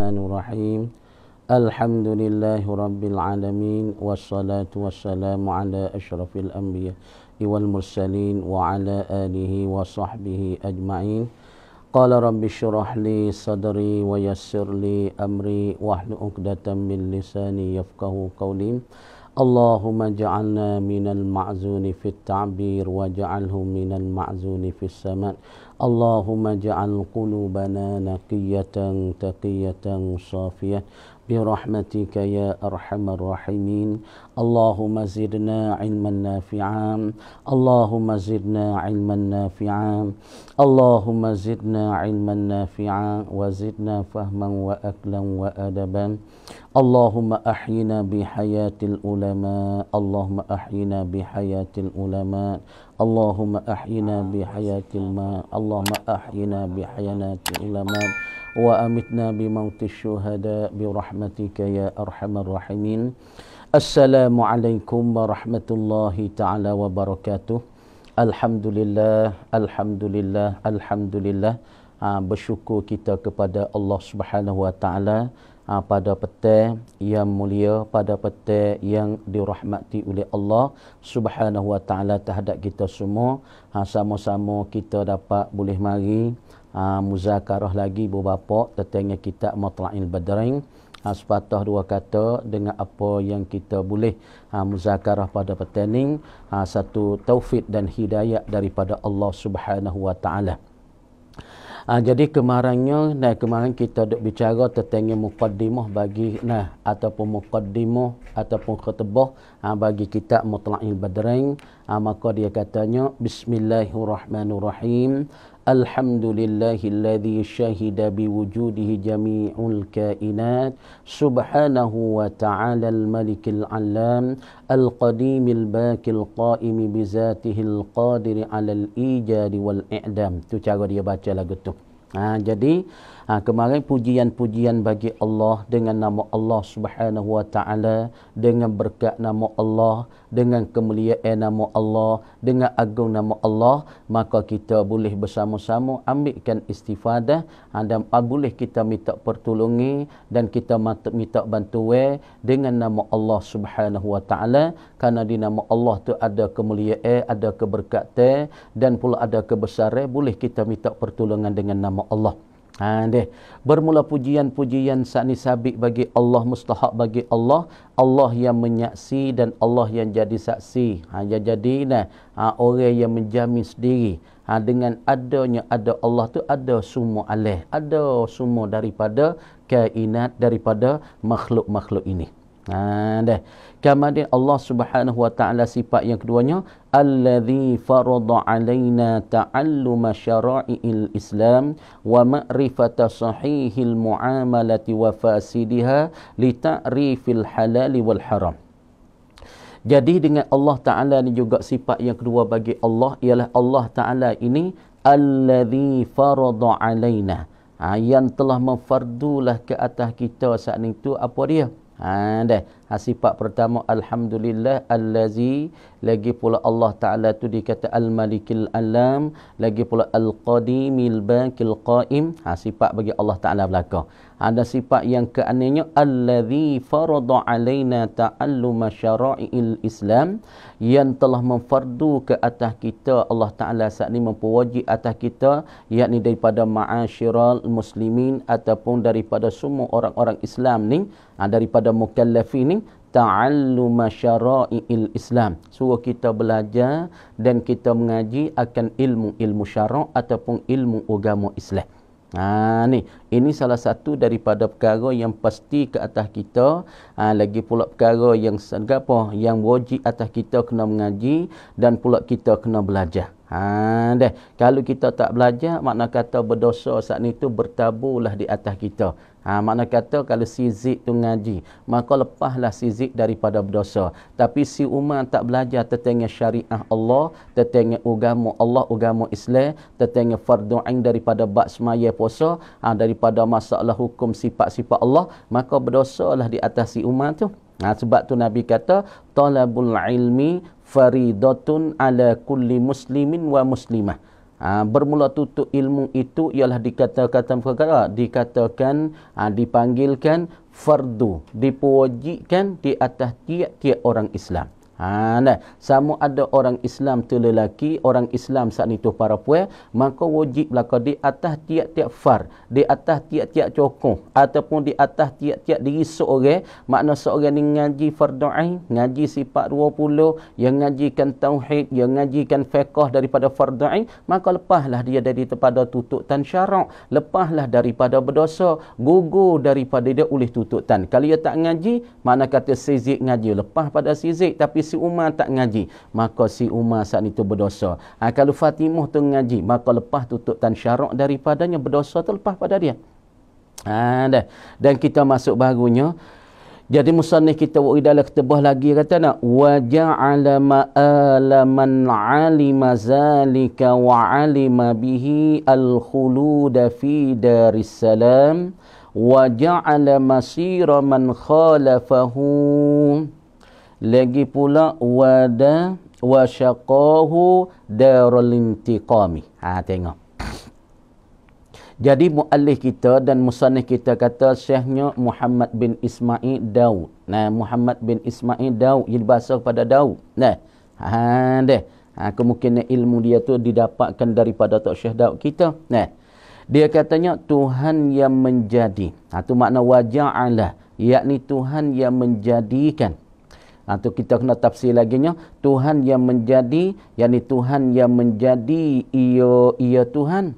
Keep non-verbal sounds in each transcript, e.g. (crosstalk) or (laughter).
Bismillahirrahmanirrahim. Alhamdulillahirabbil alamin wassalatu wassalamu ala asyrafil anbiya wal mursalin wa ala alihi wa sahbihi ajmain. Qala rabbi syrah li sadri wa yassir li amri wahlu 'uqdatam min lisani yafqahu qawli. Allahumma ja'alna minal ma'zuni fit ta'bir wa ja'alhum minal ma'zuni fis sama'. اللهم اجعل قلوبنا نقية تقية صافية برحمتك يا أرحم الراحمين اللهم زدنا علما نافعا اللهم زدنا علما نافعا اللهم زدنا علما نافعا وزدنا فهما وأكلا وأدبا اللهم أحينا بحياة العلماء اللهم أحينا بحياة العلماء اللهم أحينا بحياة الماء اللهم أحينا بحياة الماء وأمتنا بموت الشهداء برحمتك يا أرحم الراحمين السلام عليكم ورحمة الله تعالى وبركاته الحمد لله الحمد لله الحمد لله بشكو كتاب الله سبحانه وتعالى Ah, pada petang yang mulia pada petang yang dirahmati oleh Allah Subhanahu wa taala terhadap kita semua ha sama-sama kita dapat boleh mari ha muzakarah lagi beberapa tentang kita Matla'il Badrain ha sepatah dua kata dengan apa yang kita boleh ha muzakarah pada petang ha satu taufik dan hidayah daripada Allah Subhanahu wa taala Uh, jadi kemarangnya nah kemarin kita dok bicara tentang mukaddimah bagi nah ataupun mukaddimah ataupun khutbah uh, bagi kita mutla'il badrain uh, ah, maka dia katanya bismillahirrahmanirrahim الحمد لله الذي شهد بوجوده جميع الكائنات سبحانه وتعالى الملك العلام القديم الباكي القائم بذاته القادر على الإيجاد والإعدام تو cara dia baca lagu tu ha, jadi Ha, kemarin pujian-pujian bagi Allah dengan nama Allah Subhanahu Wa Taala dengan berkat nama Allah dengan kemuliaan nama Allah dengan agung nama Allah maka kita boleh bersama-sama ambilkan istifadah ha, anda boleh kita minta pertolongi dan kita minta bantuan dengan nama Allah Subhanahu Wa Taala karena di nama Allah tu ada kemuliaan ada keberkatan dan pula ada kebesaran boleh kita minta pertolongan dengan nama Allah. Ha deh. Bermula pujian-pujian sani sabik bagi Allah mustahak bagi Allah. Allah yang menyaksi dan Allah yang jadi saksi. Ha yang jadi nah ha, orang yang menjamin sendiri. Ha, dengan adanya ada Allah tu ada semua alih. Ada semua daripada kainat daripada makhluk-makhluk ini. Ha deh. Kemudian Allah Subhanahu wa taala sifat yang keduanya الذي فرض علينا تعلم شرائع الإسلام ومعرفة صحيح المعاملة وفاسدها لتعريف الحلال والحرام Jadi dengan Allah Ta'ala ni juga sifat yang kedua bagi Allah ialah Allah Ta'ala ini Alladhi faradu alayna ha, Yang telah memfardulah ke atas kita saat itu apa dia? Ha deh, ha, pertama alhamdulillah allazi lagi pula Allah Taala tu dikata al-malikil alam, lagi pula al-qadimil baqil qaim. Ha sifat bagi Allah Taala belaka ada sifat yang keanehnya allazi farada alaina ta'alluma syara'il islam yang telah memfardu ke atas kita Allah Taala saat ini mewajib atas kita yakni daripada ma'asyiral muslimin ataupun daripada semua orang-orang Islam ni ha, daripada mukallafin ni ta'alluma syara'il islam suruh kita belajar dan kita mengaji akan ilmu-ilmu syarak ataupun ilmu agama Islam Ha, ni ini salah satu daripada perkara yang pasti ke atas kita ha, lagi pula perkara yang segala apa yang wajib atas kita kena mengaji dan pula kita kena belajar Ha deh, kalau kita tak belajar makna kata berdosa saat ni tu bertabulah di atas kita. Ha makna kata kalau si Zik tu ngaji, maka lepahlah si Zik daripada berdosa. Tapi si Umar tak belajar tentang syariah Allah, tentang agama Allah, agama Islam, tentang fardu ain daripada bak semaya puasa, ha, daripada masalah hukum sifat-sifat Allah, maka berdosalah di atas si Umar tu. Ha, sebab tu Nabi kata, Talabul ilmi faridatun ala kulli muslimin wa muslimah. Ha, bermula tutup ilmu itu ialah dikatakan dikatakan ha, dipanggilkan fardu dipewajibkan di atas tiap-tiap orang Islam Ha, nah. Sama ada orang Islam tu lelaki, orang Islam saat ni tu para puan, maka wajib belaka di atas tiap-tiap far, di atas tiap-tiap cokong, ataupun di atas tiap-tiap diri seorang, makna seorang ni ngaji fardu'in, ngaji sifat 20, yang ngajikan tauhid, yang ngajikan fiqah daripada fardu'in, maka lepahlah dia dari daripada tutup tan syarak, lepahlah daripada berdosa, gugur daripada dia oleh tutup tan. Kalau dia tak ngaji, makna kata sizik ngaji, lepah pada sizik, tapi si Umar tak ngaji, maka si Umar saat itu berdosa. Ha, kalau Fatimah tu ngaji, maka lepas tutup tan syarak daripadanya berdosa tu lepas pada dia. Ha, dah. Dan kita masuk barunya, jadi musannif kita wa idalah ketebah lagi kata nak wa ja'ala ma'ala man 'alima zalika wa 'alima bihi al-khulud fi daris salam wa ja'ala masira man khalafahu lagi pula wada wasyaqahu darul intiqami ha tengok jadi muallif kita dan musannif kita kata syekhnya Muhammad bin Ismail Daud nah Muhammad bin Ismail Daud jadi bahasa kepada Daud nah ha deh ha kemungkinan ilmu dia tu didapatkan daripada tok syekh Daud kita nah dia katanya Tuhan yang menjadi. Itu ha, makna wajah waja'alah. Yakni Tuhan yang menjadikan. Ha, kita kena tafsir lagi nya Tuhan yang menjadi yakni Tuhan yang menjadi ia ia Tuhan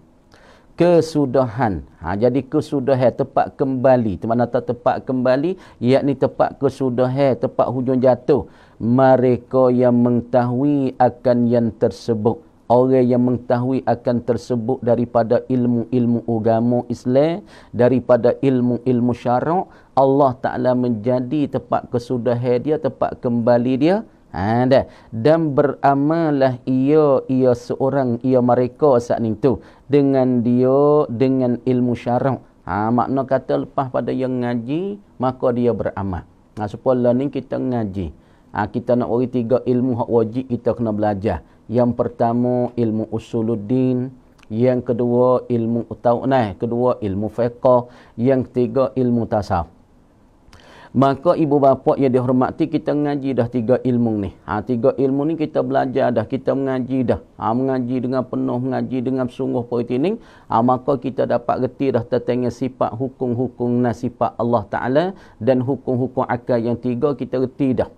kesudahan. Ha, jadi kesudahan tempat kembali. Tempat mana tempat kembali yakni tempat kesudahan tempat hujung jatuh. Mereka yang mengetahui akan yang tersebut orang yang mengetahui akan tersebut daripada ilmu-ilmu agama Islam, daripada ilmu-ilmu syarak, Allah Ta'ala menjadi tempat kesudahan dia, tempat kembali dia. Ha, dah. Dan beramalah ia, ia seorang, ia mereka saat ni tu. Dengan dia, dengan ilmu syarak. Ha, makna kata lepas pada yang ngaji, maka dia beramal. Ha, supaya learning kita ngaji. Ha, kita nak beri tiga ilmu hak wajib kita kena belajar. Yang pertama ilmu usuluddin. Yang kedua ilmu utaunah. Kedua ilmu fiqah. Yang ketiga ilmu tasawuf. Maka ibu bapa yang dihormati kita mengaji dah tiga ilmu ni. Ha, tiga ilmu ni kita belajar dah, kita mengaji dah. Ha, mengaji dengan penuh, mengaji dengan sungguh perhatian ha, maka kita dapat reti dah tertanya sifat hukum-hukum nasifat Allah Ta'ala dan hukum-hukum akal yang tiga kita reti dah.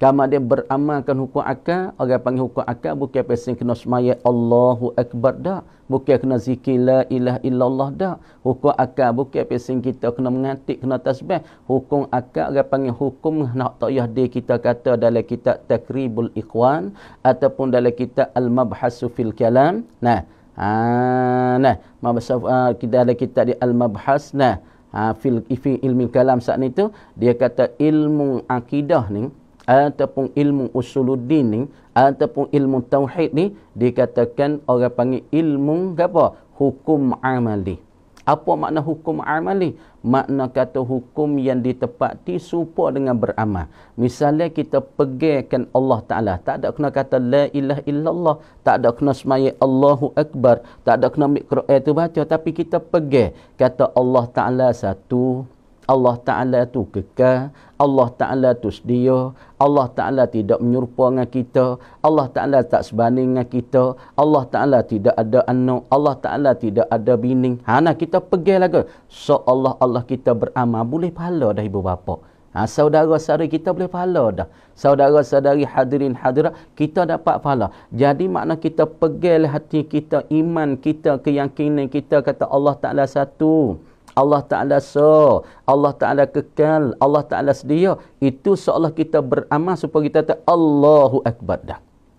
Kamu ada beramalkan hukum akal, orang panggil hukum akal bukan pasal kena semaya Allahu Akbar dah. Bukan kena zikir la ilah illallah dah. Hukum akal bukan pasal kita kena mengantik, kena tasbih. Hukum akal orang panggil hukum nak tayah dia kita kata dalam kitab Takribul Ikhwan ataupun dalam kitab Al-Mabhasu Fil Kalam. Nah, ha, nah, Mabhasu, uh, kita dalam kitab di Al-Mabhas, nah. Ha, fil, fil ilmi kalam saat ni tu, dia kata ilmu akidah ni, ataupun ilmu usuluddin ni ataupun ilmu tauhid ni dikatakan orang panggil ilmu apa hukum amali apa makna hukum amali makna kata hukum yang ditepati serupa dengan beramal misalnya kita pegangkan Allah taala tak ada kena kata la ilaha illallah tak ada kena semai Allahu akbar tak ada kena ambil Quran tu baca tapi kita pegang kata Allah taala satu Allah Ta'ala tu kekal, Allah Ta'ala tu sedia. Allah Ta'ala tidak menyerupa dengan kita. Allah Ta'ala tak sebanding dengan kita. Allah Ta'ala tidak ada anak. Allah Ta'ala tidak ada bini. Ha, nah kita pergi lagi. So Allah Allah kita beramal. Boleh pahala dah ibu bapa. Ha, saudara saudari kita boleh pahala dah. Saudara saudari hadirin hadirat, kita dapat pahala. Jadi makna kita pegel hati kita, iman kita, keyakinan kita kata Allah Ta'ala satu. Allah Ta'ala so, Allah Ta'ala kekal, Allah Ta'ala sedia. Itu seolah kita beramal supaya kita tahu Allahu Akbar dah.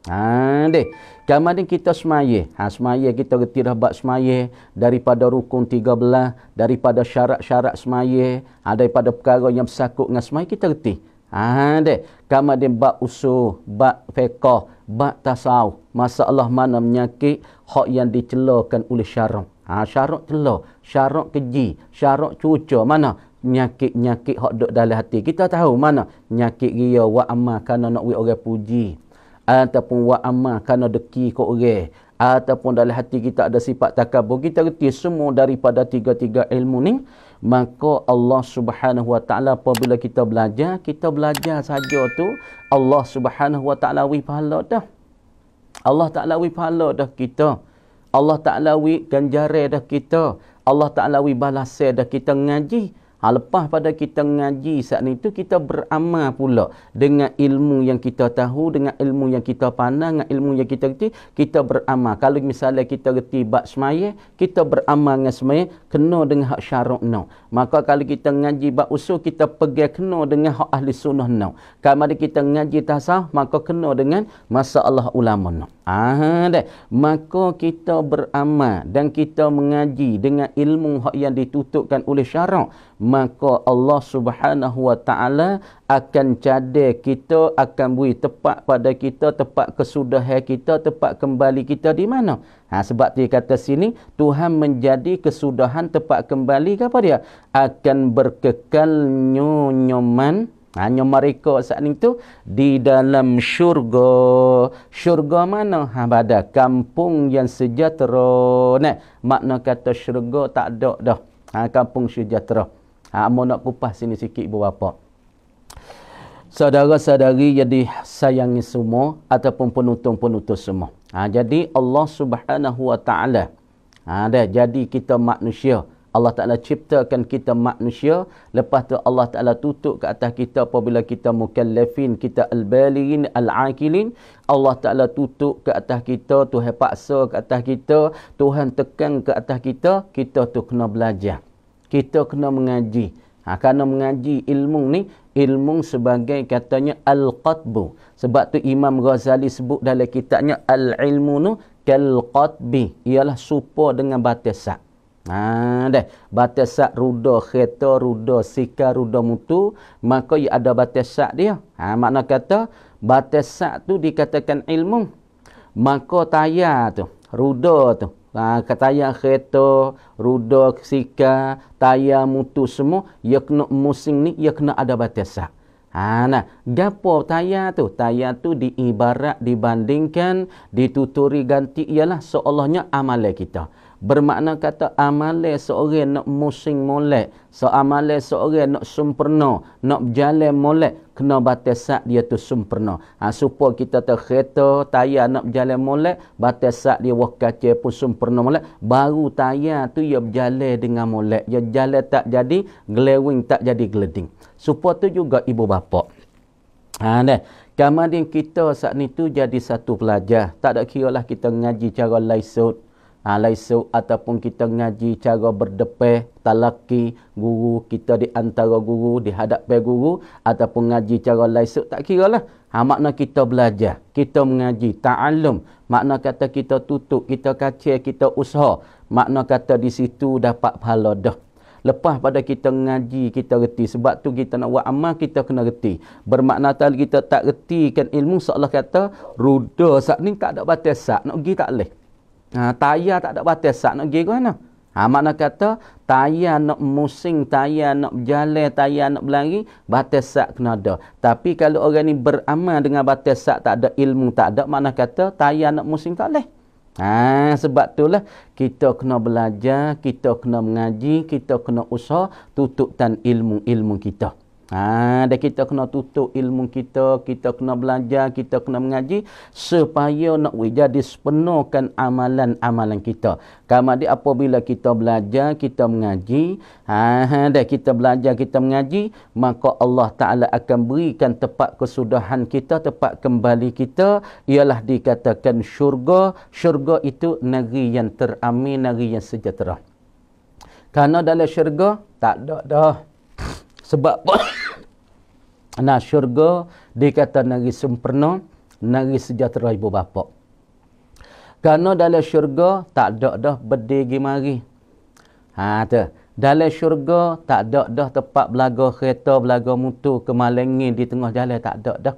Ha, deh. Kemudian kita semaya. Ha, semaya kita getirah bak semaya daripada rukun 13, daripada syarat-syarat semaya, ha, daripada perkara yang bersakut dengan semaya kita getih. Ha, deh. Kemudian bak usul, bak fekoh, bak tasawuf. Masalah mana menyakit hak yang dicelakan oleh syarat. Ha, syarat celah syarat keji, syarat cuaca mana nyakit-nyakit hak duk dalam hati. Kita tahu mana nyakit ria wa amma kana nak wi orang puji ataupun wa amma kana deki ke orang ataupun dalam hati kita ada sifat takabur. Kita reti semua daripada tiga-tiga ilmu ni maka Allah Subhanahu Wa Taala apabila kita belajar, kita belajar saja tu Allah Subhanahu Wa Taala wi pahala dah. Allah Taala wi pahala dah kita. Allah Ta'ala wik ganjaran dah kita. Allah Ta'ala wibalah saya dah kita ngaji Ha, lepas pada kita ngaji saat itu, kita beramal pula dengan ilmu yang kita tahu, dengan ilmu yang kita pandang, dengan ilmu yang kita reti, kita beramal. Kalau misalnya kita reti bak semaya, kita beramal dengan semaya, kena dengan hak syarak no. Maka kalau kita ngaji bak usul, kita pergi kena dengan hak ahli sunnah no. Kalau kita ngaji tasawuf, maka kena dengan masalah ulama no. Aha, dah. Maka kita beramal dan kita mengaji dengan ilmu hak yang ditutupkan oleh syarak maka Allah Subhanahu wa taala akan jadi kita akan beri tepat pada kita tepat kesudahan kita tepat kembali kita di mana ha sebab dia kata sini Tuhan menjadi kesudahan tepat kembali ke apa dia akan berkekal nyonyoman hanya mereka saat ini tu di dalam syurga. Syurga mana? Ha, pada kampung yang sejahtera. Nah, makna kata syurga tak ada dah. Ha, kampung sejahtera. Ha, Amor nak kupas sini sikit ibu bapa. Saudara-saudari yang disayangi semua ataupun penutup-penutup semua. Ha, jadi Allah subhanahu wa ta'ala. Ha, dah, jadi kita manusia. Allah Ta'ala ciptakan kita manusia. Lepas tu Allah Ta'ala tutup ke atas kita apabila kita mukallafin, kita al-balirin, al-akilin. Allah Ta'ala tutup ke atas kita, Tuhan paksa ke atas kita, Tuhan tekan ke atas kita, kita tu kena belajar kita kena mengaji. Ha, kerana mengaji ilmu ni, ilmu sebagai katanya al-qatbu. Sebab tu Imam Ghazali sebut dalam kitabnya al-ilmu nu kal-qatbi. Ialah supa dengan batasak. Ha, dah. Batasak ruda kereta, ruda sika, ruda mutu. Maka ia ada batasak dia. Ha, makna kata, batasak tu dikatakan ilmu. Maka tayar tu, ruda tu, Ha, ke tayar kereta, ruda, sika, tayar mutu semua, ia ya kena musim ni, ia ya kena ada batasan. Ha, nah, gapo tayar tu? Tayar tu diibarat dibandingkan, dituturi ganti ialah seolahnya amalan kita. Bermakna kata amalai seorang nak musing molek. So amalai seorang nak sempurna. Nak berjalan molek. Kena batas saat dia tu sempurna. Ha, supaya kita tu kereta, tayar nak berjalan molek. Batas saat dia wah pun sempurna molek. Baru tayar tu ia berjalan dengan molek. Ia jalan tak jadi, glewing tak jadi gleding. Supaya tu juga ibu bapa. Ha, ne. Kamadin kita saat ni tu jadi satu pelajar. Tak ada kira lah kita ngaji cara laisut. Ha, Laisu ataupun kita ngaji cara berdepeh, talaki, guru, kita di antara guru, dihadapi guru, ataupun ngaji cara laisu, tak kira lah. Ha, makna kita belajar, kita mengaji, ta'alum, makna kata kita tutup, kita kacir, kita usaha, makna kata di situ dapat pahala dah. Lepas pada kita ngaji, kita reti. Sebab tu kita nak buat amal, kita kena reti. Bermakna tadi kita tak reti kan ilmu, seolah kata, ruda saat ni tak ada batas saat. Nak pergi tak boleh. Ha, tayar tak ada batas sak nak pergi ke mana. Ha, makna kata, tayar nak musing, tayar nak berjalan, tayar nak berlari, batas sak kena ada. Tapi kalau orang ni beramal dengan batas sak tak ada ilmu, tak ada, makna kata, tayar nak musing tak boleh. Ha, sebab itulah kita kena belajar, kita kena mengaji, kita kena usaha tutupkan ilmu-ilmu kita. Ha, dan kita kena tutup ilmu kita, kita kena belajar, kita kena mengaji supaya nak jadi sepenuhkan amalan-amalan kita. Kama di apabila kita belajar, kita mengaji, ha, ha dan kita belajar, kita mengaji, maka Allah Ta'ala akan berikan tempat kesudahan kita, tempat kembali kita, ialah dikatakan syurga. Syurga itu negeri yang teramin, negeri yang sejahtera. Karena dalam syurga, tak ada dah sebab (coughs) nah syurga dikata negeri sempurna negeri sejahtera ibu bapa kerana dalam syurga tak ada dah berdiri mari ha tu dalam syurga tak ada dah tempat belaga kereta belaga motor kemalangan di tengah jalan tak ada dah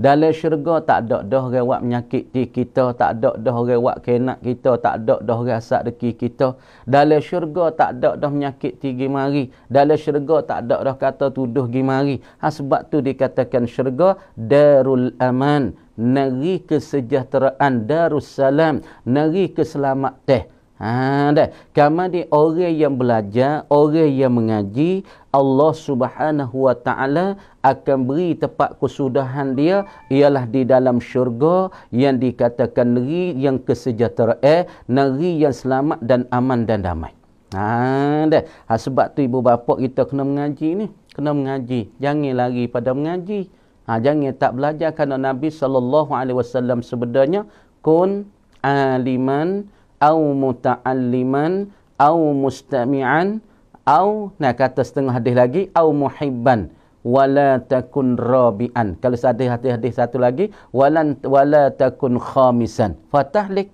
dalam syurga tak ada dah orang buat menyakit ti kita, tak ada dah orang buat kenak kita, tak ada dah orang asak deki kita. Dalam syurga tak ada dah menyakit ti gimari. Dalam syurga tak ada dah kata tuduh gimari. Ha, sebab tu dikatakan syurga darul aman, negeri kesejahteraan, darussalam, negeri keselamatan. Ha, dah. Kamu ni orang yang belajar, orang yang mengaji, Allah subhanahu wa ta'ala akan beri tempat kesudahan dia ialah di dalam syurga yang dikatakan negeri yang kesejahteraan, eh, negeri yang selamat dan aman dan damai. Ha, dah. Ha, sebab tu ibu bapa kita kena mengaji ni. Kena mengaji. Jangan lari pada mengaji. Ha, jangan tak belajar kerana Nabi SAW sebenarnya kun aliman uh, au muta'alliman au mustami'an au nak kata setengah hadis lagi au muhibban wala takun rabi'an kalau ada hadis-hadis satu lagi walan wala takun khamisan fatahlik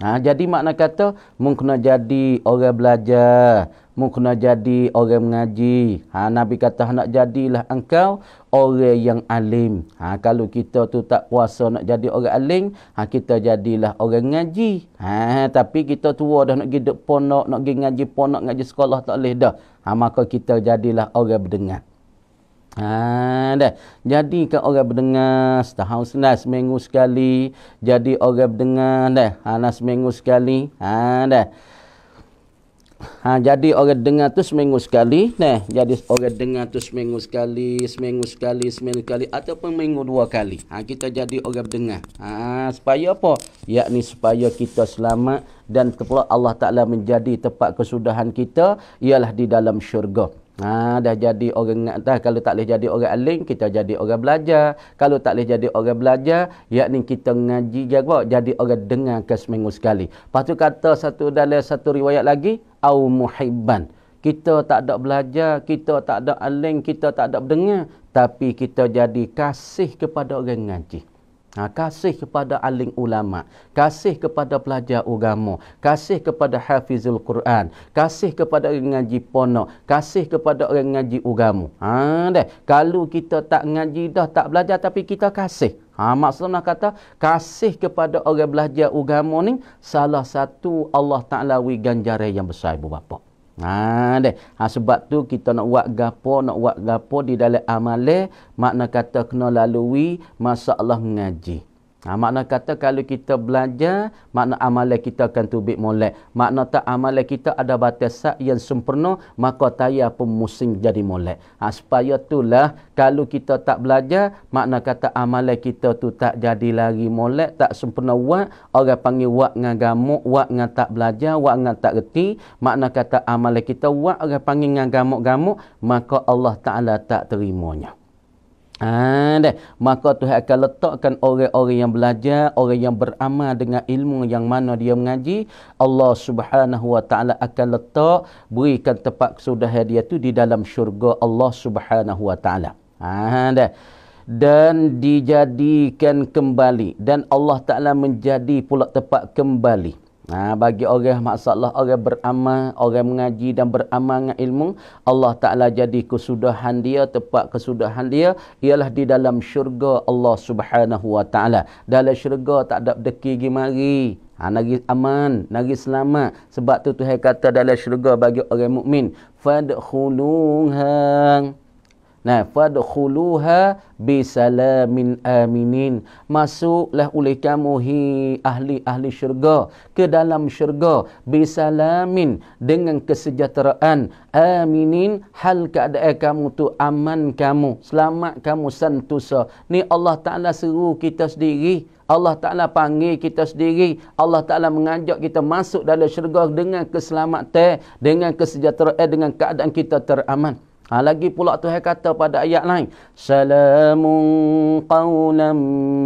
Ha, jadi makna kata, mung kena jadi orang belajar. Mung kena jadi orang mengaji. Ha, Nabi kata, nak jadilah engkau orang yang alim. Ha, kalau kita tu tak puasa nak jadi orang alim, ha, kita jadilah orang mengaji. Ha, tapi kita tua dah nak pergi ponok, nak pergi ngaji ponok, ngaji sekolah tak boleh dah. Ha, maka kita jadilah orang berdengar. Ha, dah. Jadi ke kan orang berdengar setahun senas, seminggu sekali. Jadi orang berdengar dah. Ha, nah, seminggu sekali. Ha, dah. Ha, jadi orang dengar tu seminggu sekali. Nah, jadi orang dengar tu seminggu sekali, seminggu sekali, seminggu sekali ataupun minggu dua kali. Ha, kita jadi orang dengar. Ha, supaya apa? Yakni supaya kita selamat dan kepala Allah Ta'ala menjadi tempat kesudahan kita ialah di dalam syurga. Ha, dah jadi orang dah kalau tak boleh jadi orang alim kita jadi orang belajar kalau tak boleh jadi orang belajar yakni kita ngaji jawab jadi orang dengar ke seminggu sekali lepas kata satu dalam satu riwayat lagi au muhibban kita tak ada belajar kita tak ada alim kita tak ada dengar tapi kita jadi kasih kepada orang ngaji Ha, kasih kepada alim ulama, kasih kepada pelajar agama, kasih kepada hafizul Quran, kasih kepada orang ngaji ponok, kasih kepada orang ngaji agama. Ha deh, kalau kita tak ngaji dah tak belajar tapi kita kasih. Ha maksudnya kata kasih kepada orang belajar agama ni salah satu Allah Taala wi ganjaran yang besar ibu bapa. Ha, ha, sebab tu kita nak buat gapo, nak buat gapo di dalam amale, makna kata kena lalui masalah ngaji. Ha, makna kata kalau kita belajar, makna amalan kita akan tubik molek. Makna tak amalan kita ada batasan yang sempurna, maka tayar pemusing jadi molek. Ha, supaya itulah kalau kita tak belajar, makna kata amalan kita tu tak jadi lagi molek, tak sempurna wak. Orang panggil wak dengan gamuk, wak dengan tak belajar, wak dengan tak reti. Makna kata amalan kita wak, orang panggil dengan gamuk-gamuk, maka Allah Ta'ala tak terimanya. Ha, Maka Tuhan akan letakkan orang-orang yang belajar, orang yang beramal dengan ilmu yang mana dia mengaji, Allah subhanahu wa ta'ala akan letak, berikan tempat kesudahan dia tu di dalam syurga Allah subhanahu wa ta'ala. Ha, dan dijadikan kembali. Dan Allah ta'ala menjadi pula tempat kembali. Ha, bagi orang masalah, orang beramal, orang mengaji dan beramal dengan ilmu, Allah Ta'ala jadi kesudahan dia, tepat kesudahan dia, ialah di dalam syurga Allah Subhanahu Wa Ta'ala. Dalam syurga tak ada deki gimari. Ha, nagi aman, nagi selamat. Sebab tu Tuhan kata dalam syurga bagi orang mukmin, Fadkhulungha. Nah, fadkhuluha bisalamin aminin. Masuklah oleh kamu hi ahli-ahli syurga ke dalam syurga bisalamin dengan kesejahteraan. Aminin hal keadaan kamu tu aman kamu, selamat kamu sentosa. Ni Allah Taala seru kita sendiri. Allah Ta'ala panggil kita sendiri. Allah Ta'ala mengajak kita masuk dalam syurga dengan keselamatan, dengan kesejahteraan, dengan keadaan kita teraman. Ha, lagi pula Tuhan kata pada ayat lain. Salamun qawlam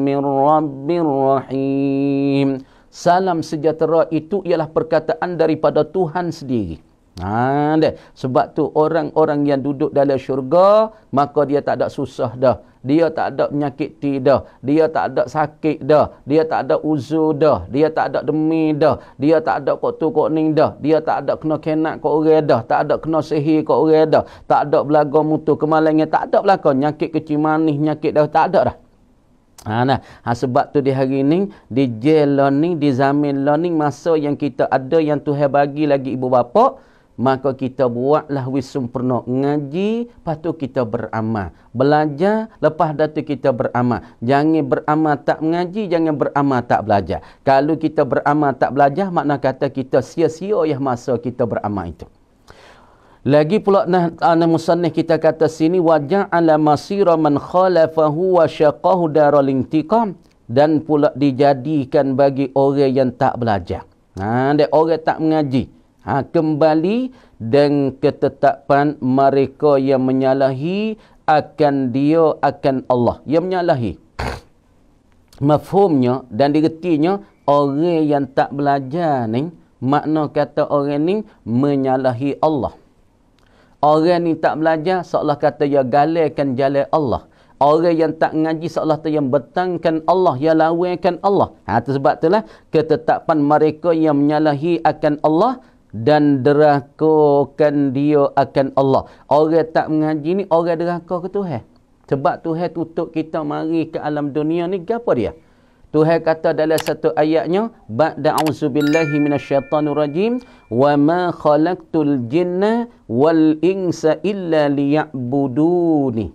min rabbir rahim. Salam sejahtera itu ialah perkataan daripada Tuhan sendiri. Ha, dek. Sebab tu orang-orang yang duduk dalam syurga, maka dia tak ada susah dah. Dia tak ada penyakit tidak. Dia tak ada sakit dah. Dia tak ada uzur dah. Dia tak ada demi dah. Dia tak ada kok tu kok ni dah. Dia tak ada kena kenak kok orang dah. Tak ada kena sihir kok orang dah. Tak ada belaga mutu kemalangnya. Tak ada belaka. Nyakit kecil manis, nyakit dah. Tak ada dah. Ha, nah. ha, sebab tu di hari ni, di jail learning, di zamin learning, masa yang kita ada yang Tuhan bagi lagi ibu bapa, maka kita buatlah wisum pernah ngaji lepas tu kita beramal belajar lepas datu kita beramal jangan beramal tak mengaji jangan beramal tak belajar kalau kita beramal tak belajar makna kata kita sia-sia yang masa kita beramal itu lagi pula nah, anak ah, musannih kita kata sini wajah ala masira man khalafahu wa syaqahu daral intiqam dan pula dijadikan bagi orang yang tak belajar. Ha, dia orang tak mengaji ha, kembali dan ketetapan mereka yang menyalahi akan dia akan Allah yang menyalahi mafhumnya dan diretinya orang yang tak belajar ni makna kata orang ni menyalahi Allah orang ni tak belajar seolah kata dia galakan jalan Allah Orang yang tak ngaji seolah kata yang bertangkan Allah, yang lawankan Allah. Ha, itu sebab itulah ketetapan mereka yang menyalahi akan Allah dan derakakan dia akan Allah. Orang tak mengaji ni orang deraka ke Tuhan? Sebab Tuhan tutup kita mari ke alam dunia ni gapo dia? Tuhan kata dalam satu ayatnya ba'da auzubillahi minasyaitonir rajim wa ma khalaqtul jinna wal insa illa liya'buduni.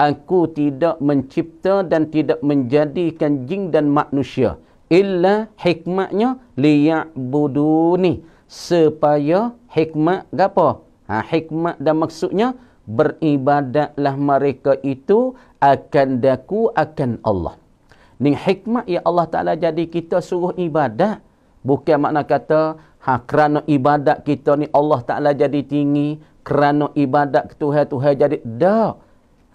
Aku tidak mencipta dan tidak menjadikan jin dan manusia illa hikmahnya liya'buduni supaya hikmat gapo ha hikmat dan maksudnya beribadatlah mereka itu akan daku akan Allah ni hikmat ya Allah taala jadi kita suruh ibadat bukan makna kata ha kerana ibadat kita ni Allah taala jadi tinggi kerana ibadat ke Tuhan Tuhan jadi dah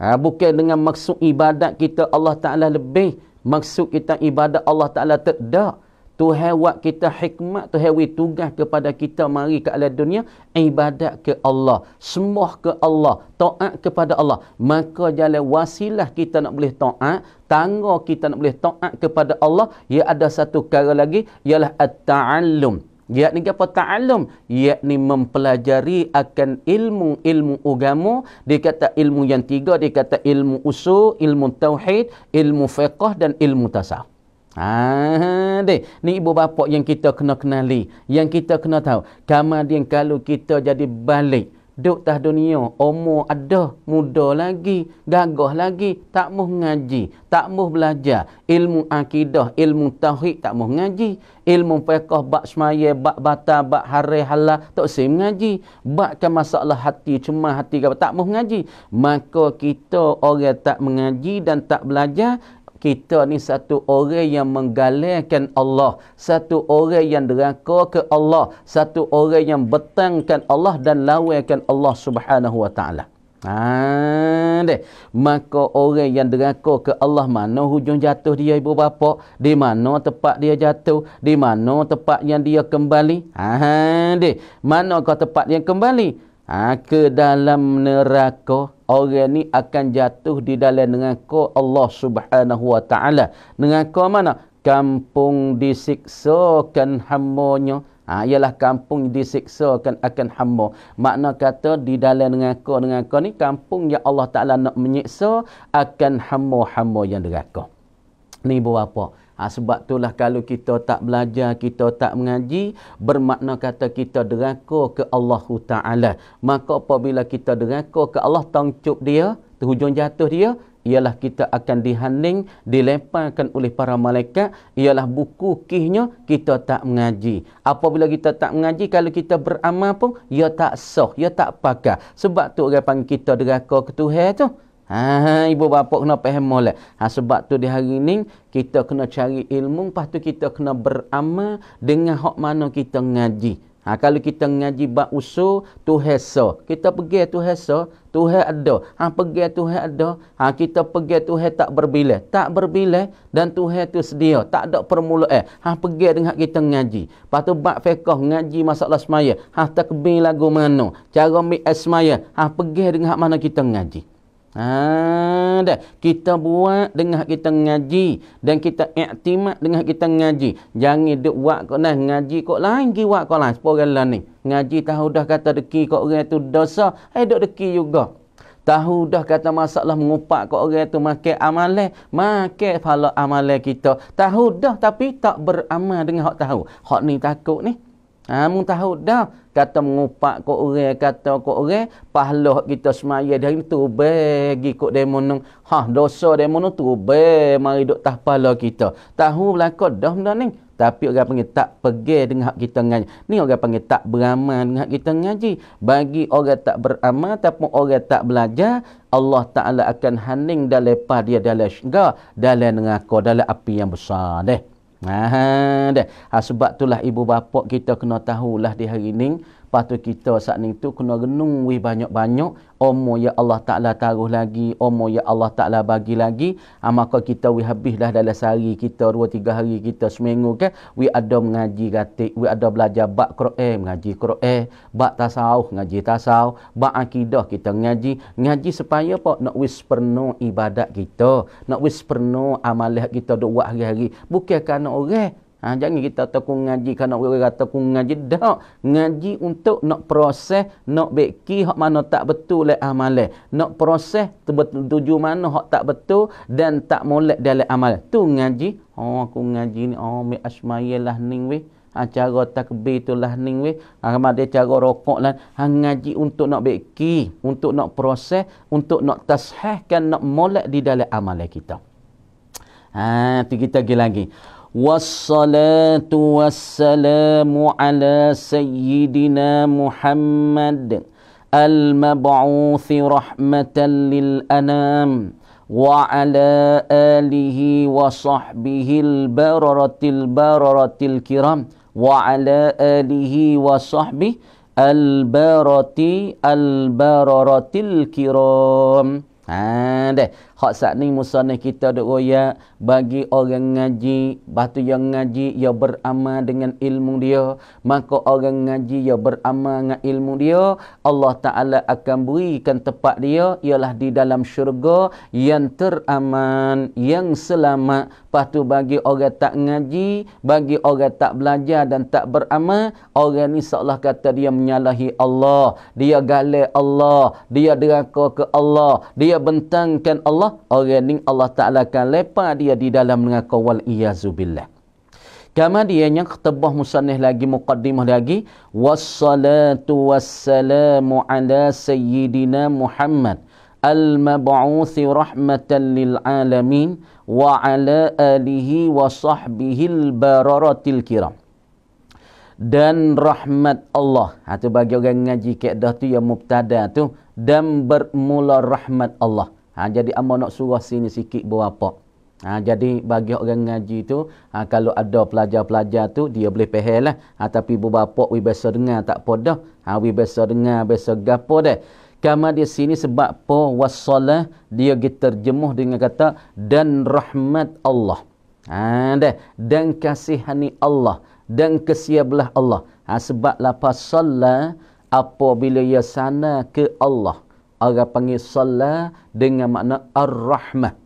ha bukan dengan maksud ibadat kita Allah taala lebih maksud kita ibadat Allah taala tak dah Tuhan buat kita hikmat, Tuhan buat tugas kepada kita mari ke alam dunia, ibadat ke Allah, sembah ke Allah, taat kepada Allah. Maka jalan wasilah kita nak boleh taat, tangga kita nak boleh taat kepada Allah, ia ada satu cara lagi, ialah at-ta'allum. Ia ni apa ta'allum? Ia ni mempelajari akan ilmu-ilmu agama. Dia kata ilmu yang tiga, dia kata ilmu usul, ilmu tauhid, ilmu fiqah dan ilmu tasawuf. Ah, ni ibu bapa yang kita kena kenali, yang kita kena tahu. Kemudian kalau kita jadi balik duk tah dunia, umur ada, muda lagi, gagah lagi, tak mau ngaji, tak mau belajar. Ilmu akidah, ilmu tauhid tak mau ngaji. Ilmu fiqah, bak semaya, bak bata, bak hari halal, tak usah mengaji. Bak kan masalah hati, cuma hati kapa, tak mau ngaji. Maka kita orang tak mengaji dan tak belajar, kita ni satu orang yang menggalakkan Allah, satu orang yang deraka ke Allah, satu orang yang bertangkan Allah dan lawakan Allah Subhanahu wa taala. Ha deh. Maka orang yang deraka ke Allah mana hujung jatuh dia ibu bapa, di mana tempat dia jatuh, di mana tempat yang dia kembali? Ha deh. Mana kau tempat yang kembali? ha, ke dalam neraka orang ni akan jatuh di dalam neraka Allah Subhanahu wa taala neraka mana kampung disiksakan hambanya ha, ialah kampung disiksakan akan hamba makna kata di dalam neraka neraka ni kampung yang Allah taala nak menyiksa akan hamba-hamba yang neraka ni berapa apa Ha, sebab itulah kalau kita tak belajar, kita tak mengaji, bermakna kata kita deraka ke Allah Ta'ala. Maka apabila kita deraka ke Allah, tangcup dia, terhujung jatuh dia, ialah kita akan dihaning, dilemparkan oleh para malaikat, ialah buku kihnya kita tak mengaji. Apabila kita tak mengaji, kalau kita beramal pun, ia tak sah, ia tak pakai. Sebab tu orang panggil kita deraka ke Tuhan tu. Ha, ha, ibu bapa kena faham lah. Ha, sebab tu di hari ni, kita kena cari ilmu, lepas tu kita kena beramal dengan hak mana kita ngaji. Ha, kalau kita ngaji bak usul, tu hesa. Kita pergi tu hesa, tu he ada. Ha, pergi tu he ada. Ha, kita pergi tu he tak berbila. Tak berbila dan tu he tu sedia. Tak ada permulaan. Eh, ha, pergi dengan kita ngaji. Lepas tu bak fekoh ngaji masalah semaya. Ha, takbir lagu mana. Cara ambil semaya. Ha, pergi dengan mana kita ngaji. Ada ha, kita buat dengan kita ngaji dan kita iktimat dengan kita ngaji. Jangan duk buat kok nah ngaji kok lain gi buat kok lah seorang lah ni. Ngaji tahu dah kata deki kok orang tu dosa, ai eh, duk deki juga. Tahu dah kata masalah mengupak kok orang tu makan amalan, makan pahala amalan kita. Tahu dah tapi tak beramal dengan hak tahu. Hak ni takut ni. Ha mung tahu dah kata mengupak kok orang kata kok orang pahlah kita semaya dari tu bagi kok demo nung ha dosa demo nung tu be mari dok tah pala kita tahu belaka dah benda ni tapi orang panggil tak pergi dengan hak kita ngaji. Ni orang panggil tak beramal dengan hak kita ngaji. Bagi orang tak beramal ataupun orang tak belajar, Allah Ta'ala akan haning dalam lepas dia dalam syurga, dalam neraka, dalam api yang besar. Deh. Ha, ha, sebab itulah ibu bapa kita kena tahulah di hari ini Patu kita saat ni tu kena renung wih banyak-banyak. Omo ya Allah Ta'ala taruh lagi. Omo ya Allah Ta'ala bagi lagi. Ha, maka kita wih habis dah dalam sehari kita. Dua tiga hari kita seminggu kan. Wih ada mengaji gatik. Wih ada belajar bak Qur'an. Eh, mengaji Qur'an. Eh, bak tasawuf. Mengaji tasawuf. Bak akidah kita mengaji. Mengaji supaya apa? Nak wih penuh ibadat kita. Nak wih penuh amalah kita duk buat hari-hari. Bukan kerana orang. Ha, jangan kita tahu ngaji kerana orang kata aku ngaji. Tak. Ngaji untuk nak proses, nak beki hak mana tak betul oleh amal. Nak proses tuju mana hak tak betul dan tak molek dia oleh amal. Tu ngaji. Oh, aku ngaji ni. Oh, mi asmaya lah ni weh. Ha, cara takbir tu lah ni weh. Ha, dia cara rokok lah. Ha, ngaji untuk nak beki, untuk nak proses, untuk nak tashahkan, nak molek di dalam amal kita. Ha, tu kita pergi lagi. lagi. والصلاة والسلام على سيدنا محمد المبعوث رحمة للأنام وعلى آله وصحبه البررة البررة الكرام وعلى آله وصحبه البررة البررة الكرام هذا آه، Hak saat ni musanah kita duk royak bagi orang ngaji, batu yang ngaji ia ya beramal dengan ilmu dia, maka orang ngaji ia ya beramal dengan ilmu dia, Allah Taala akan berikan tempat dia ialah di dalam syurga yang teraman, yang selamat. Patu bagi orang tak ngaji, bagi orang tak belajar dan tak beramal, orang ni seolah kata dia menyalahi Allah, dia galak Allah, dia deraka ke Allah, dia bentangkan Allah Allah orang ni Allah Taala akan lepak dia di dalam neraka wal iazubillah kama dia yang ketebah musannih lagi muqaddimah lagi wassalatu wassalamu ala sayyidina Muhammad al-mab'uuthi rahmatan lil alamin wa ala alihi wa sahbihi al-bararatil kiram dan rahmat Allah. Itu ha, bagi orang ngaji kaedah tu yang mubtada tu. Dan bermula rahmat Allah. Ha, jadi amma nak surah sini sikit berapa. Ha, jadi bagi orang ngaji tu, ha, kalau ada pelajar-pelajar tu, dia boleh pahal lah. Ha, tapi berapa, we biasa dengar tak pada. Ha, we biasa dengar, biasa gapa dah. Kama di sini sebab apa wassalah dia diterjemuh dengan kata dan rahmat Allah. Ha, dah. Dan kasihani Allah. Dan kesiablah Allah. Ha, sebab lapas salah apabila ia sana ke Allah. Orang panggil salla dengan makna ar-rahmah.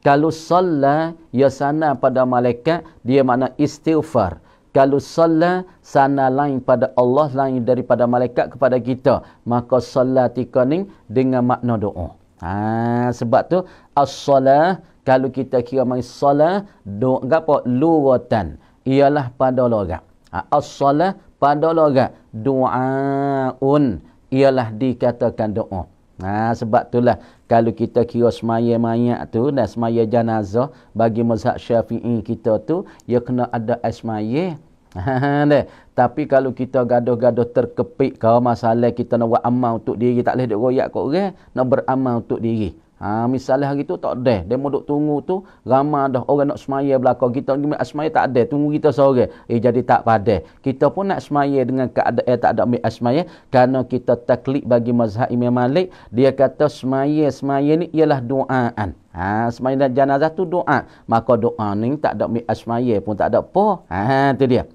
Kalau salat ya sana pada malaikat, dia makna istighfar. Kalau salat sana lain pada Allah, lain daripada malaikat kepada kita. Maka salat tika dengan makna doa. Ha, sebab tu, as-salah, kalau kita kira makna salah, doa apa? Luratan. Ialah pada loga. Ha, as-salah pada loga doaun. Ialah dikatakan doa. Nah ha, sebab itulah kalau kita kira semaya mayat tu dan semaya janazah bagi mazhab syafi'i kita tu ia ya kena ada asmaya. Ha, (laughs) Tapi kalau kita gaduh-gaduh terkepik kalau masalah kita nak buat amal untuk diri tak boleh duk royak kat orang, nak beramal untuk diri. Ha, misalnya hari tu tak ada. Dia mau duduk tunggu tu. Ramah dah orang nak semaya belakang kita. Gimana semaya tak ada. Tunggu kita sore. Eh jadi tak pada. Kita pun nak semaya dengan keadaan eh, tak ada ambil semaya. Kerana kita taklik bagi mazhab Imam Malik. Dia kata semaya-semaya ni ialah doaan. Ha, semaya dan janazah tu doa. Maka doa ni tak ada ambil semaya pun tak ada apa. Ha, tu dia.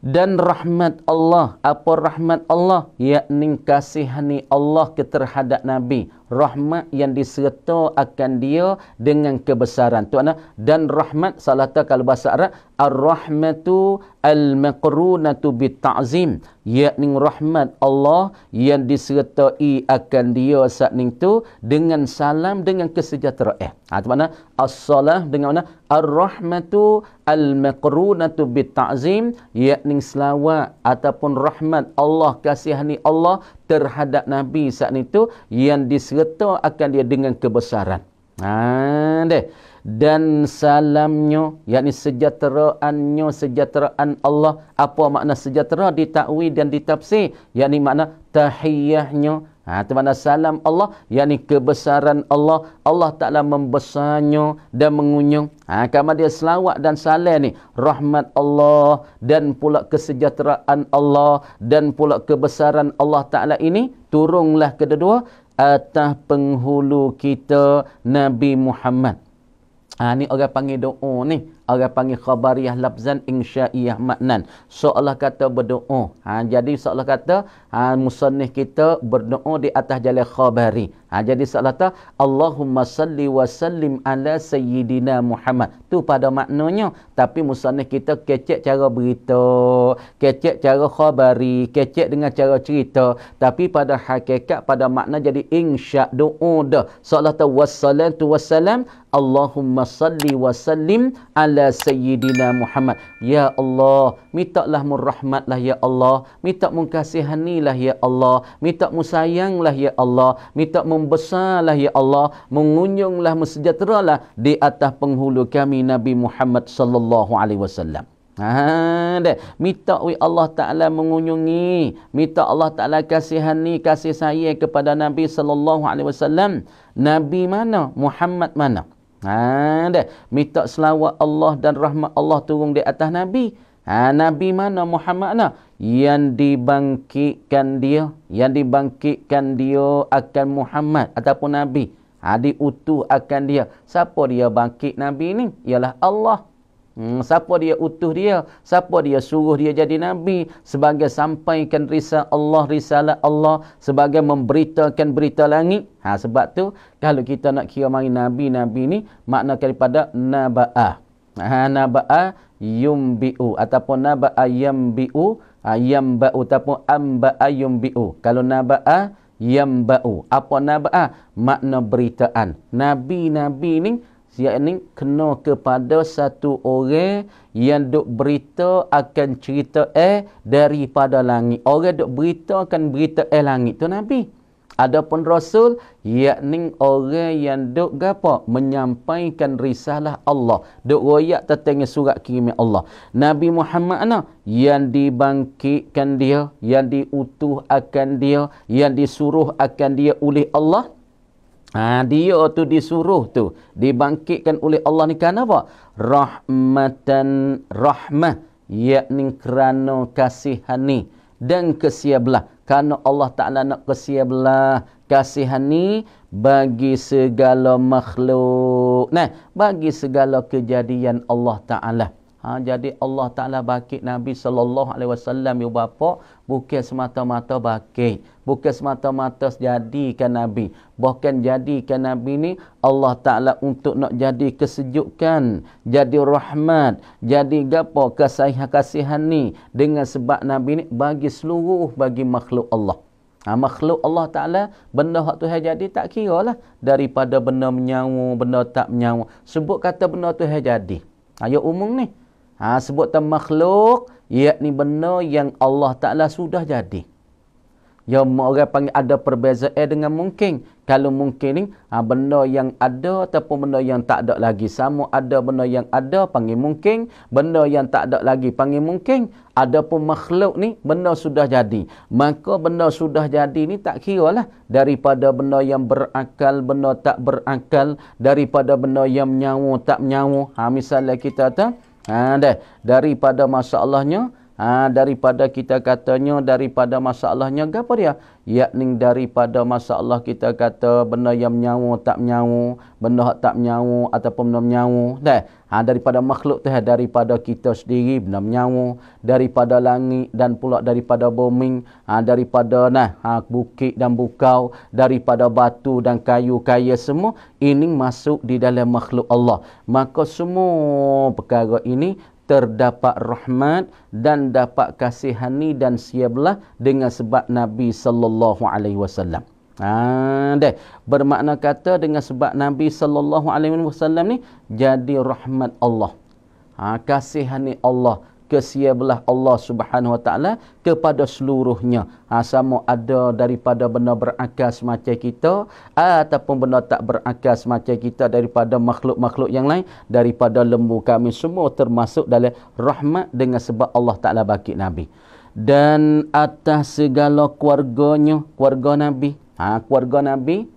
Dan rahmat Allah. Apa rahmat Allah? Yakni kasihani Allah terhadap Nabi rahmat yang diserta akan dia dengan kebesaran tu ana dan rahmat salah satu kalau bahasa Arab ar-rahmatu al-maqrunatu bitazim yakni rahmat Allah yang disertai akan dia saat ning tu dengan salam dengan kesejahteraan eh. ha tu makna as-salah dengan mana ar-rahmatu al-maqrunatu bit-ta'zim yakni selawat ataupun rahmat Allah kasihani Allah terhadap nabi saat itu yang diserta akan dia dengan kebesaran ha deh dan salamnya yakni sejahteraannya sejahteraan Allah apa makna sejahtera ditakwil dan ditafsir yakni makna tahiyahnya Ha, itu makna salam Allah, yakni kebesaran Allah. Allah Ta'ala membesarnya dan mengunyung. Ha, kama dia selawat dan salam ni, rahmat Allah dan pula kesejahteraan Allah dan pula kebesaran Allah Ta'ala ini, turunglah kedua-dua atas penghulu kita Nabi Muhammad. Ha, ni orang panggil doa ni orang panggil khabariyah lafzan insya'iyah maknan. Seolah kata berdoa. Ha, jadi seolah kata ha, musanih kita berdoa di atas jalan khabari. Ha, jadi salah tak? Allahumma salli wa sallim ala sayyidina Muhammad. Tu pada maknanya. Tapi musanif kita kecek cara berita, kecek cara khabari, kecek dengan cara cerita. Tapi pada hakikat, pada makna jadi insya du'udah. Salah tak? Wassalam tu wassalam. Allahumma salli wa sallim ala sayyidina Muhammad. Ya Allah, minta lah murrahmatlah ya Allah. Minta mengkasihani lah ya Allah. Minta lah ya Allah. Minta mu membesarlah ya Allah, mengunjunglah mesejahteralah di atas penghulu kami Nabi Muhammad sallallahu alaihi wasallam. Ha dek. minta we Allah Taala mengunjungi, minta Allah Taala kasihani kasih saya kepada Nabi sallallahu alaihi wasallam. Nabi mana? Muhammad mana? Ha dek. minta selawat Allah dan rahmat Allah turun di atas Nabi. Ha, Nabi mana Muhammad mana? Lah? Yang dibangkitkan dia, yang dibangkitkan dia akan Muhammad ataupun Nabi. Ha, diutuh akan dia. Siapa dia bangkit Nabi ni? Ialah Allah. Hmm, siapa dia utuh dia? Siapa dia suruh dia jadi Nabi? Sebagai sampaikan risalah Allah, risalah Allah. Sebagai memberitakan berita langit. Ha, sebab tu, kalau kita nak kira main Nabi-Nabi ni, makna daripada Naba'ah. Ha, Naba'ah yumbiu ataupun naba'a yambiu ah, yamba'u ataupun amba'a yumbiu kalau naba ayam yamba'u apa naba naba'a makna beritaan nabi-nabi ni siap ni kena kepada satu orang yang duk berita akan cerita eh daripada langit orang duk akan berita eh langit tu nabi Adapun Rasul, yakni orang yang duk gapo menyampaikan risalah Allah. Duk royak tertengah surat kirimi Allah. Nabi Muhammad ana yang dibangkitkan dia, yang diutuh akan dia, yang disuruh akan dia oleh Allah. Ha, dia tu disuruh tu dibangkitkan oleh Allah ni kerana apa? Rahmatan rahmah yakni kerana kasihani dan kesiablah Karena Allah Ta'ala nak kesia belah kasihan ni bagi segala makhluk. Nah, bagi segala kejadian Allah Ta'ala. Ha, jadi Allah Ta'ala baki Nabi Sallallahu Alaihi Wasallam. ibu bapa bukan semata-mata baki, Bukan semata-mata jadikan Nabi. Bukan jadikan Nabi ni Allah Ta'ala untuk nak jadi kesejukan. Jadi rahmat. Jadi apa kasihan-kasihan ni. Dengan sebab Nabi ni bagi seluruh bagi makhluk Allah. Ha, makhluk Allah Ta'ala, benda hak Tuhan jadi tak kira lah. Daripada benda menyawa, benda tak menyawa. Sebut kata benda tu Tuhan jadi. Ayat ha, umum ni. Ha, tak makhluk, yakni benda yang Allah Ta'ala sudah jadi. Yang orang panggil ada perbezaan eh dengan mungkin. Kalau mungkin ni, ha, benda yang ada ataupun benda yang tak ada lagi. Sama ada benda yang ada, panggil mungkin. Benda yang tak ada lagi, panggil mungkin. Ada pun makhluk ni, benda sudah jadi. Maka benda sudah jadi ni tak kira lah. Daripada benda yang berakal, benda tak berakal. Daripada benda yang menyawa, tak menyawa. Ha, misalnya kita tahu, Ha deh, daripada masalahnya, ha daripada kita katanya daripada masalahnya apa dia? Yakni daripada masalah kita kata benda yang menyawa tak menyawa, benda tak menyawa ataupun benda menyawa. Deh, ha, daripada makhluk Tuhan daripada kita sendiri benda menyawa daripada langit dan pula daripada bumi ha, daripada nah ha, bukit dan bukau daripada batu dan kayu kaya semua ini masuk di dalam makhluk Allah maka semua perkara ini terdapat rahmat dan dapat kasihani dan siablah dengan sebab Nabi sallallahu alaihi wasallam. Ha, deh. Bermakna kata dengan sebab Nabi sallallahu alaihi wasallam ni jadi rahmat Allah. Ha, kasihani Allah kesia Allah Subhanahu Wa Taala kepada seluruhnya. Ha, sama ada daripada benda berakal semacam kita ataupun benda tak berakal semacam kita daripada makhluk-makhluk yang lain daripada lembu kami semua termasuk dalam rahmat dengan sebab Allah Taala bagi Nabi dan atas segala keluarganya keluarga Nabi ha, keluarga Nabi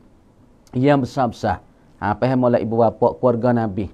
yang besar-besar. Ha, faham oleh ibu bapa keluarga Nabi.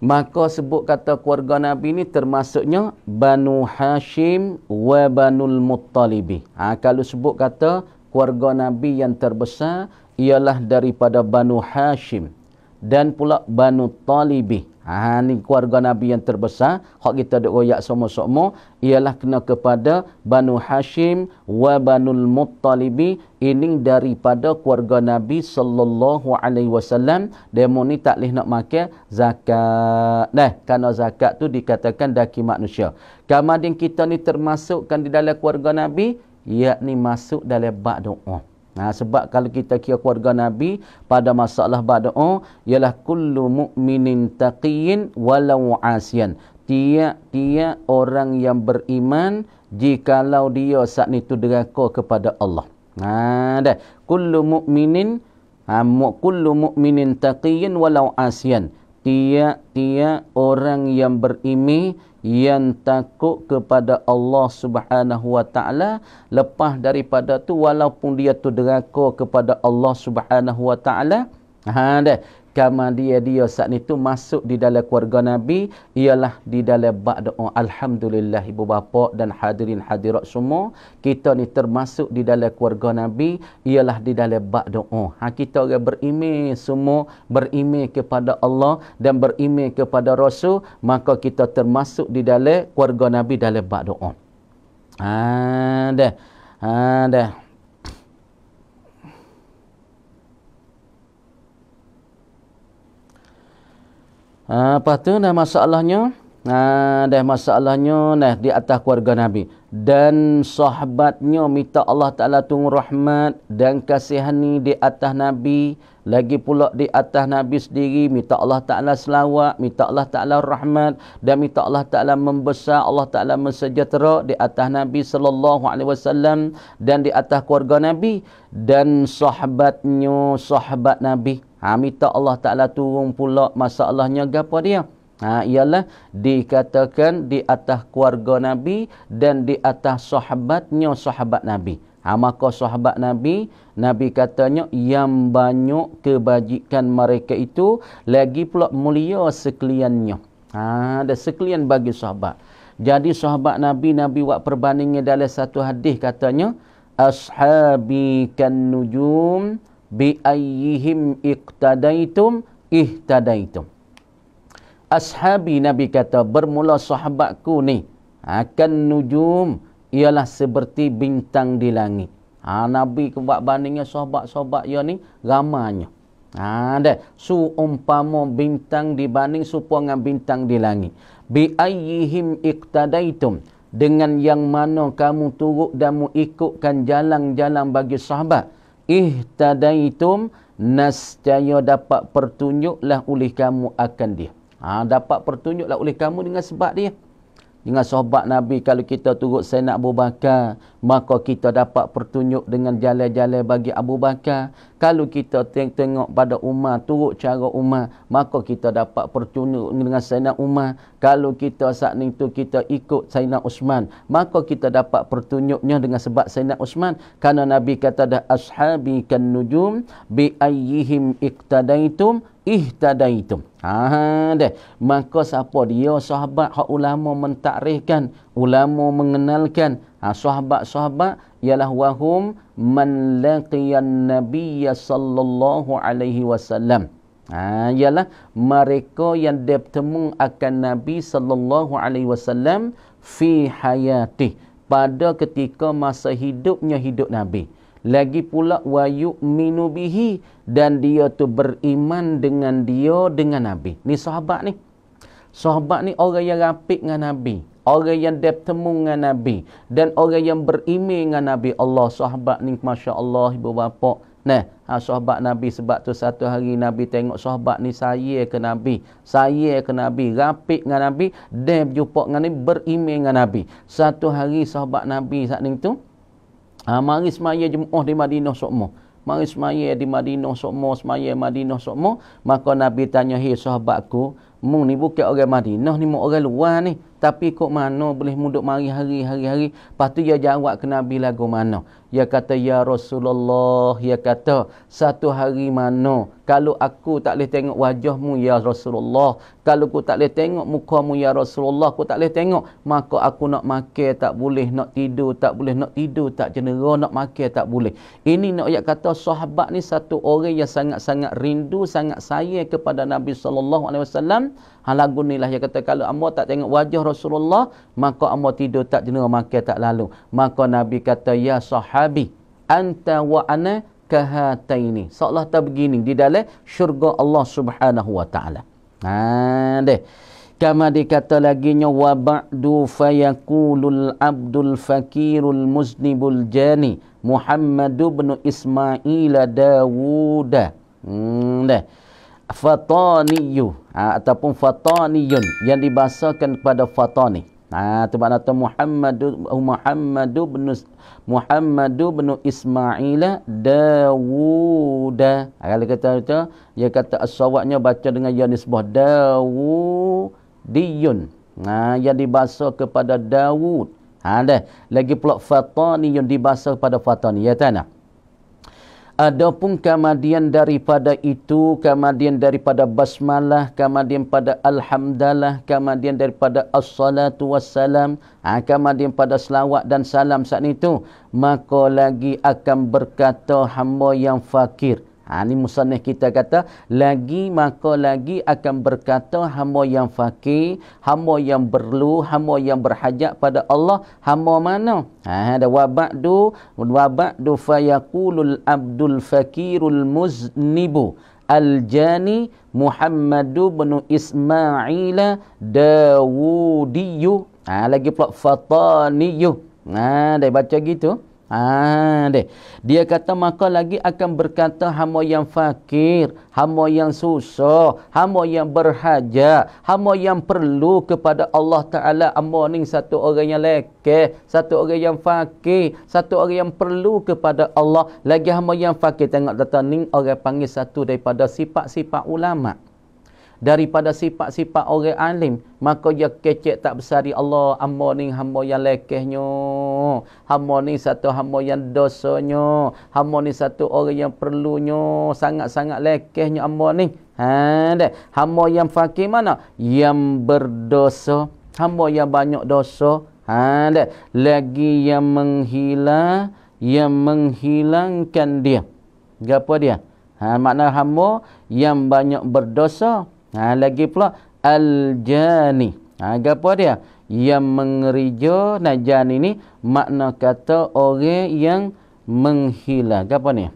Maka sebut kata keluarga Nabi ni termasuknya Banu Hashim wa Banu Muttalibi. Ha, kalau sebut kata keluarga Nabi yang terbesar ialah daripada Banu Hashim dan pula Banu Talibi. Ha ni keluarga Nabi yang terbesar, hak kita dak royak semua-semua ialah kena kepada Banu Hashim wa Banu Muttalib ini daripada keluarga Nabi sallallahu alaihi wasallam demo ni tak leh nak makan zakat. Nah, kerana zakat tu dikatakan daki manusia. Kamadin kita ni termasukkan di dalam keluarga Nabi yakni masuk dalam bab doa. Nah, sebab kalau kita kira keluarga Nabi pada masalah badu'u ialah kullu mu'minin taqiyin walau asyan. Tiap-tiap orang yang beriman jikalau dia saat itu deraka kepada Allah. Nah, dah. Kullu mu'minin ha, mu, kullu mu'minin taqiyin walau asyan. Tiap-tiap orang yang beriman yang takut kepada Allah Subhanahu wa taala lepas daripada tu walaupun dia tu deraka kepada Allah Subhanahu wa taala ha deh kama dia dia saat itu masuk di dalam keluarga Nabi ialah di dalam doa. Oh, Alhamdulillah ibu bapa dan hadirin hadirat semua kita ni termasuk di dalam keluarga Nabi ialah di dalam ba'da'u oh. ha, kita orang berimi semua berimi kepada Allah dan berimi kepada Rasul maka kita termasuk di dalam keluarga Nabi dalam ba'da'u oh. ha, dah ha, dah Ha, lepas tu dah masalahnya. Ha, dah masalahnya dah di atas keluarga Nabi. Dan sahabatnya minta Allah Ta'ala tunggu rahmat dan kasihani di atas Nabi. Lagi pula di atas Nabi sendiri minta Allah Ta'ala selawat, minta Allah Ta'ala rahmat dan minta Allah Ta'ala membesar, Allah Ta'ala mensejahtera di atas Nabi Sallallahu Alaihi Wasallam dan di atas keluarga Nabi. Dan sahabatnya, sahabat Nabi. Ha, minta Allah Ta'ala turun pula masalahnya gapa dia? Ha, ialah dikatakan di atas keluarga Nabi dan di atas sahabatnya sahabat Nabi. Ha, maka sahabat Nabi, Nabi katanya yang banyak kebajikan mereka itu lagi pula mulia sekaliannya. Ha, ada sekalian bagi sahabat. Jadi sahabat Nabi, Nabi buat perbandingnya dalam satu hadis katanya, Ashabi kan nujum, biayyihim iqtadaitum ihtadaitum. Ashabi Nabi kata, bermula sahabatku ni, akan nujum ialah seperti bintang di langit. Ha, Nabi buat bandingnya sahabat-sahabat ya ni, ramanya. Ha, dah. Su umpama bintang dibanding supaya dengan bintang di langit. Biayyihim iqtadaitum. Dengan yang mana kamu turut dan mengikutkan jalan-jalan bagi sahabat ihtadaitum nascaya dapat pertunjuklah oleh kamu akan dia. Ha, dapat pertunjuklah oleh kamu dengan sebab dia dengan sahabat Nabi kalau kita turut senak Abu Bakar maka kita dapat pertunjuk dengan jalan-jalan bagi Abu Bakar kalau kita teng tengok pada Umar turut cara Umar maka kita dapat pertunjuk dengan senak Umar kalau kita saat ni tu kita ikut senak Usman maka kita dapat pertunjuknya dengan sebab senak Usman kerana Nabi kata dah ashabi kan nujum bi ayyihim iqtadaitum ihtadaitum. Ha deh. Maka siapa dia sahabat hak ulama mentakrifkan, ulama mengenalkan ha sahabat-sahabat ialah wahum man laqiyan nabiyya sallallahu alaihi wasallam. Ha ialah mereka yang bertemu akan Nabi sallallahu alaihi wasallam fi hayati pada ketika masa hidupnya hidup Nabi lagi pula wa yu'minu bihi dan dia tu beriman dengan dia dengan nabi ni sahabat ni sahabat ni orang yang rapik dengan nabi orang yang dia bertemu dengan nabi dan orang yang beriman dengan nabi Allah sahabat ni masya-Allah ibu bapa Nah, ha, sahabat Nabi sebab tu satu hari Nabi tengok sahabat ni saya ke Nabi. Saya ke Nabi. Rapik dengan Nabi. Dia berjumpa dengan Nabi. Berimeh dengan Nabi. Satu hari sahabat Nabi saat ni tu. Ha, mari semaya jemuh di Madinah sokmo. Mari semaya di Madinah sokmo, semaya Madinah sokmo. Maka Nabi tanya, hei sahabatku, mung ni bukan orang Madinah ni, mung orang luar ni. Tapi kok mana boleh muduk mari hari-hari-hari. Lepas tu dia jawab ke Nabi lagu mana. Dia kata, Ya Rasulullah. Dia kata, satu hari mana. Kalau aku tak boleh tengok wajahmu, Ya Rasulullah. Kalau aku tak boleh tengok mukamu, Ya Rasulullah. Aku tak boleh tengok. Maka aku nak makan tak boleh. Nak tidur tak boleh. Nak tidur tak jenera. Nak makan tak boleh. Ini nak ayat kata, sahabat ni satu orang yang sangat-sangat rindu, sangat sayang kepada Nabi SAW. Hal lagu ni lah yang kata kalau amma tak tengok wajah Rasulullah, maka amma tidur tak jenuh makan tak lalu. Maka Nabi kata, Ya sahabi, anta wa ana kahataini. Seolah tak begini di dalam syurga Allah subhanahu wa ta'ala. Ha, deh. Kama dikata lagi nya wa ba'du fayakulul abdul fakirul muznibul jani Muhammad ibn Ismail Dawud. Hmm, deh fataniyu ha, ataupun fataniyun yang dibasakan kepada fatani. Ha tu makna tu Muhammadu Muhammad bin Muhammad bin Ismail Dawud. Ha, kalau kata tu dia kata asawaknya baca dengan ya nisbah Dawudiyun. Ha yang dibahasa kepada Dawud. Ha dah. Lagi pula fataniyun dibahasa kepada fatani. Ya tak nak? Adapun kemudian daripada itu, kemudian daripada basmalah, kemudian pada alhamdalah, kemudian daripada assalatu wassalam, ha, kemudian pada selawat dan salam saat itu, maka lagi akan berkata hamba yang fakir. Ha, ini musanih kita kata, lagi maka lagi akan berkata hamba yang fakir, hamba yang berlu, hamba yang berhajat pada Allah, hamba mana? Ha, ada wabak du, wabak du fayakulul abdul fakirul muznibu al-jani Muhammadu bin Ismaila Dawudiyu. Ha, lagi pula Fataniyu. Ha, dia baca gitu. Ha, deh. Dia kata maka lagi akan berkata hamba yang fakir, hamba yang susah, hamba yang berhaja, hamba yang perlu kepada Allah Taala. Hamba ni satu orang yang lekeh, satu orang yang fakir, satu orang yang perlu kepada Allah. Lagi hamba yang fakir tengok datang ni orang panggil satu daripada sifat-sifat ulama daripada sifat-sifat orang alim maka dia kecek tak besari Allah amma ni hamba yang lekehnya hamba ni satu hamba yang dosanya hamba ni satu orang yang perlunya sangat-sangat lekehnya amma ni ha dek hamba yang fakir mana yang berdosa hamba yang banyak dosa ha dek lagi yang menghilang yang menghilangkan dia gapo dia ha makna hamba yang banyak berdosa Ha lagi pula al-jani. Ha apa dia? Yang mengerija najan ini makna kata orang yang menghilang. Apa ni?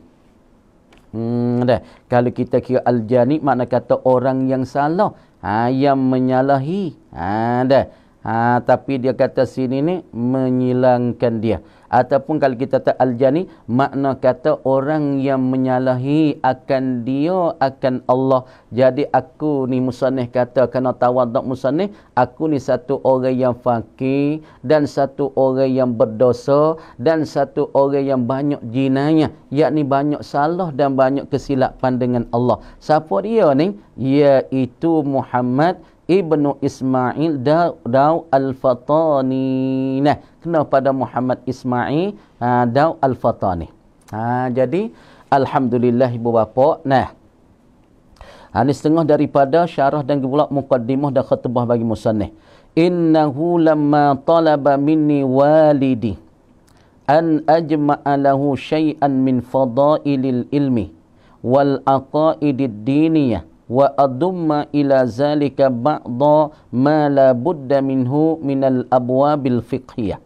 Hmm dah. Kalau kita kira al-jani makna kata orang yang salah. Ha yang menyalahi. Ha dah. Ha tapi dia kata sini ni menyilangkan dia ataupun kalau kita tak aljani makna kata orang yang menyalahi akan dia akan Allah jadi aku ni musanih kata kena tawaduk musanih aku ni satu orang yang fakir dan satu orang yang berdosa dan satu orang yang banyak jinanya yakni banyak salah dan banyak kesilapan dengan Allah siapa dia ni iaitu Muhammad Ibnu Ismail Daw Al-Fatani. Nah, kena pada Muhammad Ismail uh, Dau Al-Fatani. Ha, jadi, Alhamdulillah ibu bapa. Nah, ha, ah, ini setengah daripada syarah dan pula mukaddimah dan khutbah bagi musanih. Innahu lama talaba minni walidi an ajma'alahu lahu syai'an min fadailil ilmi wal aqaidid diniyah wa adumma ila zalika ba'dha ma la budda minhu minal abwabil fiqhiyah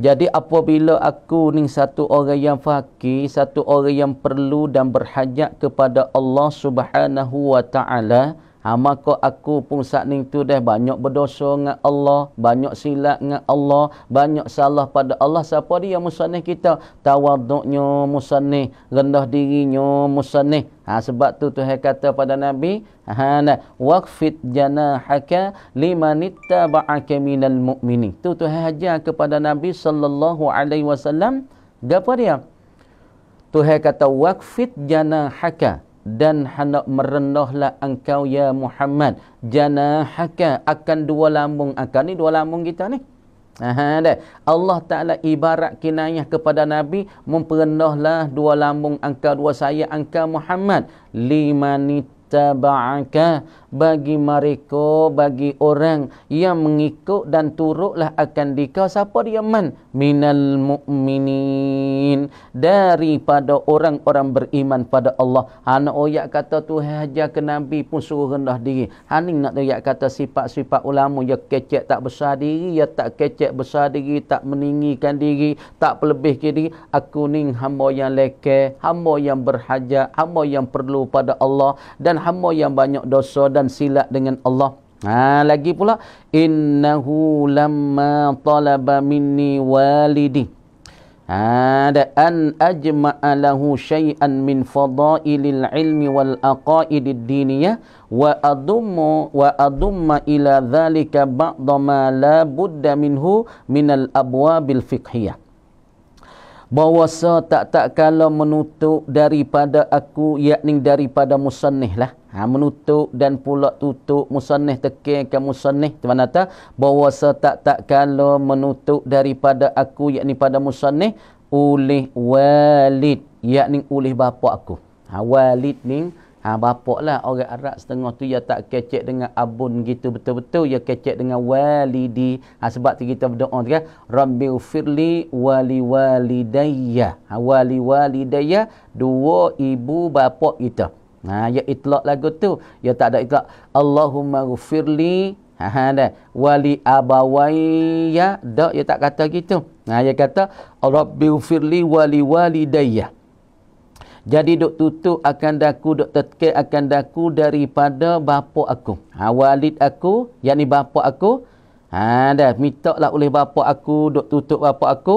jadi apabila aku ni satu orang yang fakir, satu orang yang perlu dan berhajat kepada Allah Subhanahu wa taala, Ha, maka aku pun saat ni tu dah banyak berdosa dengan Allah, banyak silap dengan Allah, banyak salah pada Allah. Siapa dia musanih kita? Tawaduknya musanih, rendah dirinya musanih. Ha, sebab tu Tuhan kata pada Nabi, ha, nah, Waqfit janahaka limanitta ba'aka minal mu'mini. Tu Tuhan ajar kepada Nabi sallallahu alaihi wasallam. Gapa dia? Tuhan kata, Waqfit janahaka. haka dan hendak merendahlah engkau ya Muhammad janahaka akan dua lambung akan ah, ni dua lambung kita ni Aha, Allah Ta'ala ibarat kinayah kepada Nabi Memperendahlah dua lambung angka dua saya angka Muhammad Limanita ba'aka bagi mereka, bagi orang yang mengikut dan turutlah akan dikau. Siapa dia man? Minal mu'minin. Daripada orang-orang beriman pada Allah. Anak ha, oyak kata tu hajar ke Nabi pun suruh rendah diri. Hani nak oyak kata sifat-sifat ulama yang kecek tak besar diri, ya tak kecek besar diri, tak meninggikan diri, tak pelebih diri. Aku ni hamba yang leke, hamba yang berhajat, hamba yang perlu pada Allah dan hamba yang banyak dosa dan dan silat dengan Allah. Ha, lagi pula innahu lama talaba minni walidi ha, an ajma'alahu syai'an min fadailil ilmi wal aqaidid diniyah wa adumma wa adumma ila dhalika ba'dama la budda minhu minal abwabil fiqhiyah bahawa tak tak kala menutup daripada aku yakni daripada musannih lah ha, menutup dan pula tutup musannih tekeh ke musannih di mana ta bahawa tak tak kala menutup daripada aku yakni pada musannih oleh walid yakni oleh bapa aku ha, walid ni Ha, bapak lah orang Arab setengah tu ya tak kecek dengan abun gitu betul-betul ya kecek dengan walidi ha, sebab tu kita berdoa tu kan Rabbi ufirli wali walidayya ha, wali walidayya dua ibu bapak kita ha, ya itlak lagu tu ya tak ada itlak Allahumma ufirli ha, ha, dah. wali abawayya dah ya tak kata gitu ha, ya kata Rabbi ufirli wali walidayya jadi duk tutup akan daku, duk tekek akan daku daripada bapak aku. Ha, walid aku, yang ni bapa aku. Ha, dah, minta lah oleh bapak aku, duk tutup bapak aku.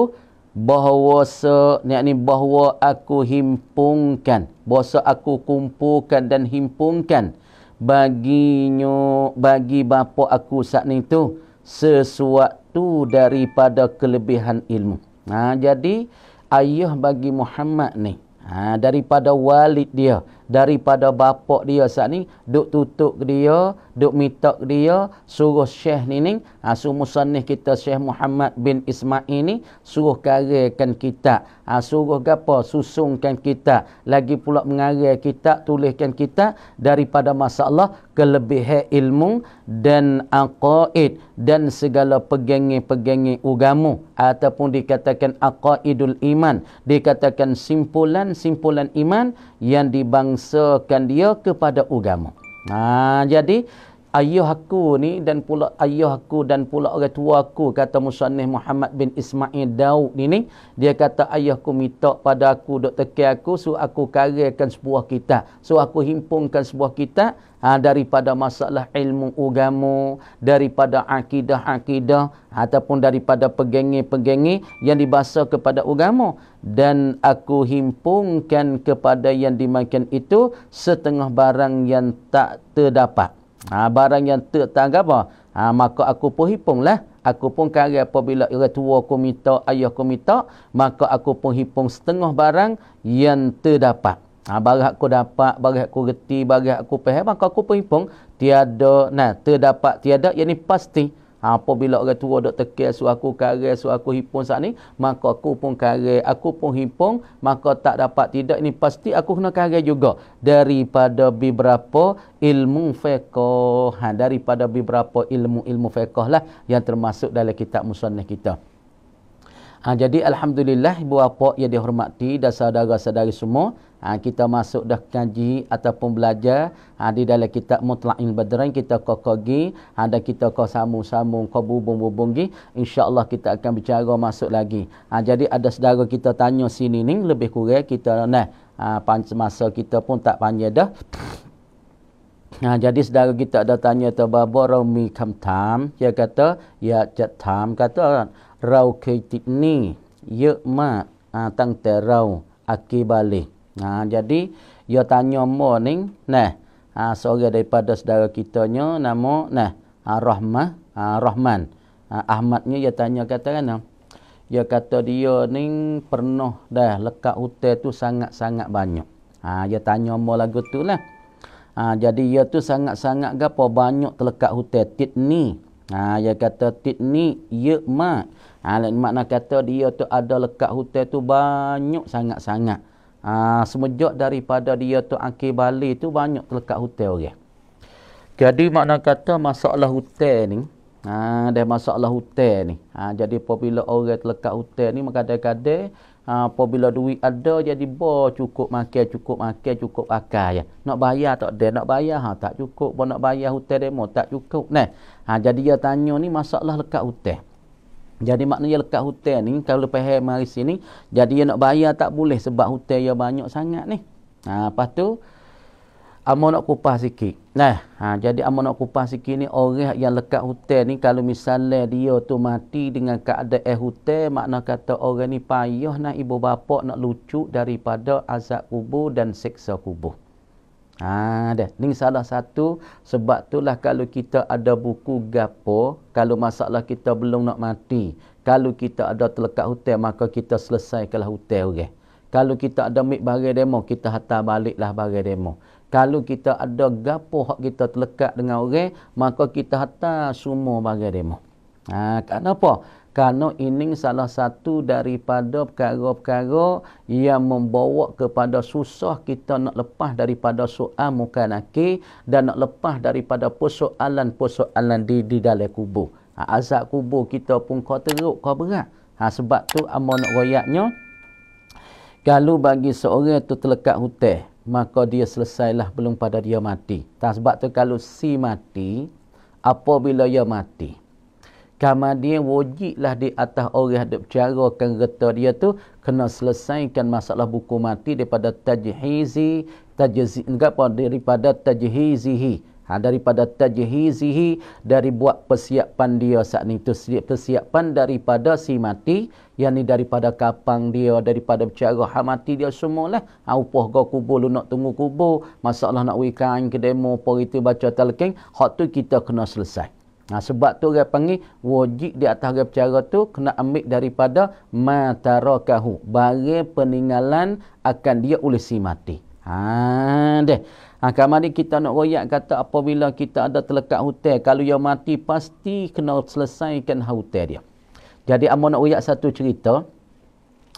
Bahawa se, yang ni bahawa aku himpungkan. Bahawa aku kumpulkan dan himpungkan. Baginyo, bagi bapak aku saat ni tu. Sesuatu daripada kelebihan ilmu. Ha, jadi, ayah bagi Muhammad ni. Ha, daripada walid dia, daripada bapak dia saat ni, duk tutup dia, duk minta dia suruh Syekh ni ni, ha, suruh musanih kita Syekh Muhammad bin Ismail ni, suruh karirkan kitab. Ha, suruh apa? Susungkan kita Lagi pula mengarir kita tuliskan kita daripada masalah kelebihan ilmu dan aqaid dan segala pegangi-pegangi ugamu ataupun dikatakan aqaidul iman dikatakan simpulan-simpulan iman yang dibangsakan dia kepada ugamu Nah, jadi ayah aku ni dan pula ayah aku dan pula orang tua aku kata musannih Muhammad bin Ismail Daud ni ni dia kata ayah aku minta pada aku dok teki aku suruh aku karyakan sebuah kitab so aku himpunkan sebuah kitab ha, daripada masalah ilmu agama daripada akidah-akidah ataupun daripada pegengi-pegengi yang dibasa kepada ugamu dan aku himpungkan kepada yang dimakan itu setengah barang yang tak terdapat Ha, barang yang tak tanggap apa? Ha, maka aku pun hipung lah. Aku pun kari apabila orang tua aku minta, ayah aku minta, maka aku pun hipung setengah barang yang terdapat. Ha, barang aku dapat, barang aku reti, barang aku pahal, maka aku pun hipung tiada, nah, terdapat, tiada, yang ni pasti. Ha, apabila orang tua dok tekel suruh aku kare, suruh aku himpun saat ni, maka aku pun kare, aku pun hipung. maka tak dapat tidak ini pasti aku kena kare juga daripada beberapa ilmu fiqh. Ha, daripada beberapa ilmu-ilmu fiqh lah yang termasuk dalam kitab musannaf kita. Ha, jadi alhamdulillah ibu bapa yang dihormati dan saudara-saudari semua ha, kita masuk dah kaji ataupun belajar ha, di dalam kitab mutla'il badrain kita kokogi ada ha, kita kok samung-samung kok bubung-bubunggi insyaallah kita akan bicara masuk lagi ha, jadi ada saudara kita tanya sini ni lebih kurang kita nah ha, panj- masa kita pun tak panjang dah Ha, jadi saudara kita ada tanya terbaba Raumi tam, Dia kata, Ya tam kata, raw Ketik Ni, ye Mak, ha, Tang Terau, Aki Balik. Ha, jadi, dia tanya mo ni, nah, ha, seorang daripada saudara kitanya, nama, nah, ha, Rahmah, ha, Rahman. Ha, Ahmadnya, dia tanya kata kan, dia kata dia ni pernah dah lekat hutan tu sangat-sangat banyak. Ha, dia tanya mo lagu tu lah. Ha, jadi, dia tu sangat-sangat gapa banyak terlekat hutan. tit ni, ha, dia kata tit ni, ya mak. Ha, makna kata dia tu ada lekat hutan tu banyak sangat-sangat. Ha, semenjak daripada dia tu akhir Bali tu banyak terlekat hotel orang. Okay? Jadi makna kata masalah hotel ni, ha, ada masalah hotel ni. Ha, jadi apabila orang terlekat hotel ni, maka kadang-kadang ha, apabila duit ada, jadi bo cukup makan, cukup makan, cukup akal ya. Nak bayar tak ada, nak bayar ha, tak cukup. Bo nak bayar hotel demo, tak cukup. Nah, ha, jadi dia tanya ni masalah lekat hotel. Jadi maknanya lekat hotel ni kalau lepas mari sini jadi nak bayar tak boleh sebab hotel dia banyak sangat ni. Ha lepas tu Amo nak kupas sikit. Nah, ha, jadi amo nak kupas sikit ni orang yang lekat hotel ni kalau misalnya dia tu mati dengan keadaan eh hotel, makna kata orang ni payah nak ibu bapa nak lucu daripada azab kubur dan seksa kubur. Ha dah. Ni salah satu sebab itulah kalau kita ada buku gapo, kalau masalah kita belum nak mati, kalau kita ada terlekat hutang maka kita selesaikanlah hutang orang. Kalau kita ada mik barang demo, kita hantar baliklah bagai demo. Kalau kita ada gapo hak kita terlekat dengan orang, maka kita hantar semua bagai demo. Ha kenapa? kerana ini salah satu daripada perkara-perkara yang membawa kepada susah kita nak lepas daripada soal mukanaki dan nak lepas daripada persoalan-persoalan di, di dalam kubur. Ha, azab kubur kita pun kau teruk, kau berat. Ha, sebab tu amal nak royaknya. Kalau bagi seorang tu terlekat hutan, maka dia selesailah belum pada dia mati. Tak sebab tu kalau si mati, apabila dia mati, dia wajiblah di atas orang yang kan reta dia tu kena selesaikan masalah buku mati daripada tajhizi tajhizi apa daripada tajhizihi ha, daripada tajhizihi dari buat persiapan dia saat ni tu persiapan daripada si mati yang ni daripada kapang dia daripada bercara ha, mati dia semua lah ha, upah kau kubur lu nak tunggu kubur masalah nak wikan ke demo apa itu baca talking hak tu kita kena selesaikan. Nah, ha, sebab tu dia panggil wajib di atas dia percara tu kena ambil daripada matarakahu. Bagi peninggalan akan dia oleh si mati. Ha, deh. Ha, kamar ni kita nak royak kata apabila kita ada terlekat hutan. Kalau dia mati pasti kena selesaikan hutan dia. Jadi amon nak royak satu cerita.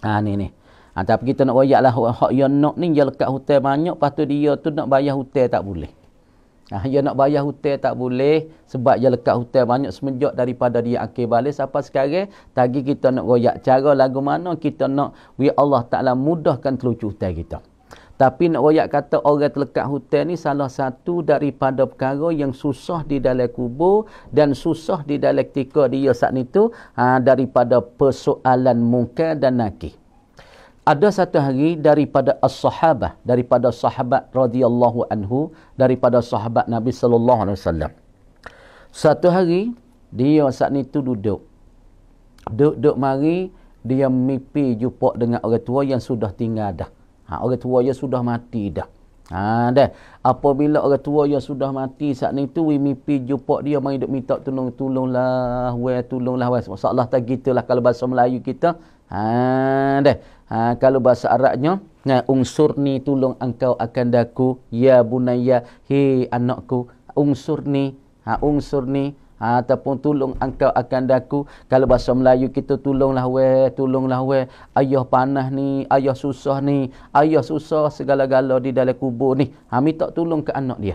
Ha, ni ni. Ha, tapi kita nak royak lah. Hak yang nak ni dia lekat hutan banyak. Lepas tu dia tu nak bayar hutan tak boleh. Ah ha, dia nak bayar hutang tak boleh sebab dia lekat hutang banyak semenjak daripada dia akhir balik sampai sekarang tagih kita nak royak cara lagu mana kita nak we ya Allah Taala mudahkan kelucu hutang kita. Tapi nak royak kata orang terlekat hutang ni salah satu daripada perkara yang susah di dalam kubur dan susah di dalam ketika dia saat itu ha, daripada persoalan muka dan nakih ada satu hari daripada as-sahabah daripada sahabat radhiyallahu anhu daripada sahabat Nabi sallallahu alaihi wasallam. Satu hari dia saat ni tu duduk. Duduk-duduk mari dia mimpi jumpa dengan orang tua yang sudah tinggal dah. Ha, orang tua yang sudah mati dah. Ha dah. Apabila orang tua yang sudah mati saat ni tu we mimpi jumpa dia mari duk minta tolong tolonglah, we tolonglah was. Masallah tak gitulah kalau bahasa Melayu kita Ha deh. Ha kalau bahasa Arabnya nah ha, unsurni tolong engkau akan daku ya bunayya hi anakku unsurni ha unsurni ha, ataupun tolong engkau akan daku kalau bahasa Melayu kita tolonglah we tolonglah we ayah panah ni ayah susah ni ayah susah segala-gala di dalam kubur ni ha tak tolong ke anak dia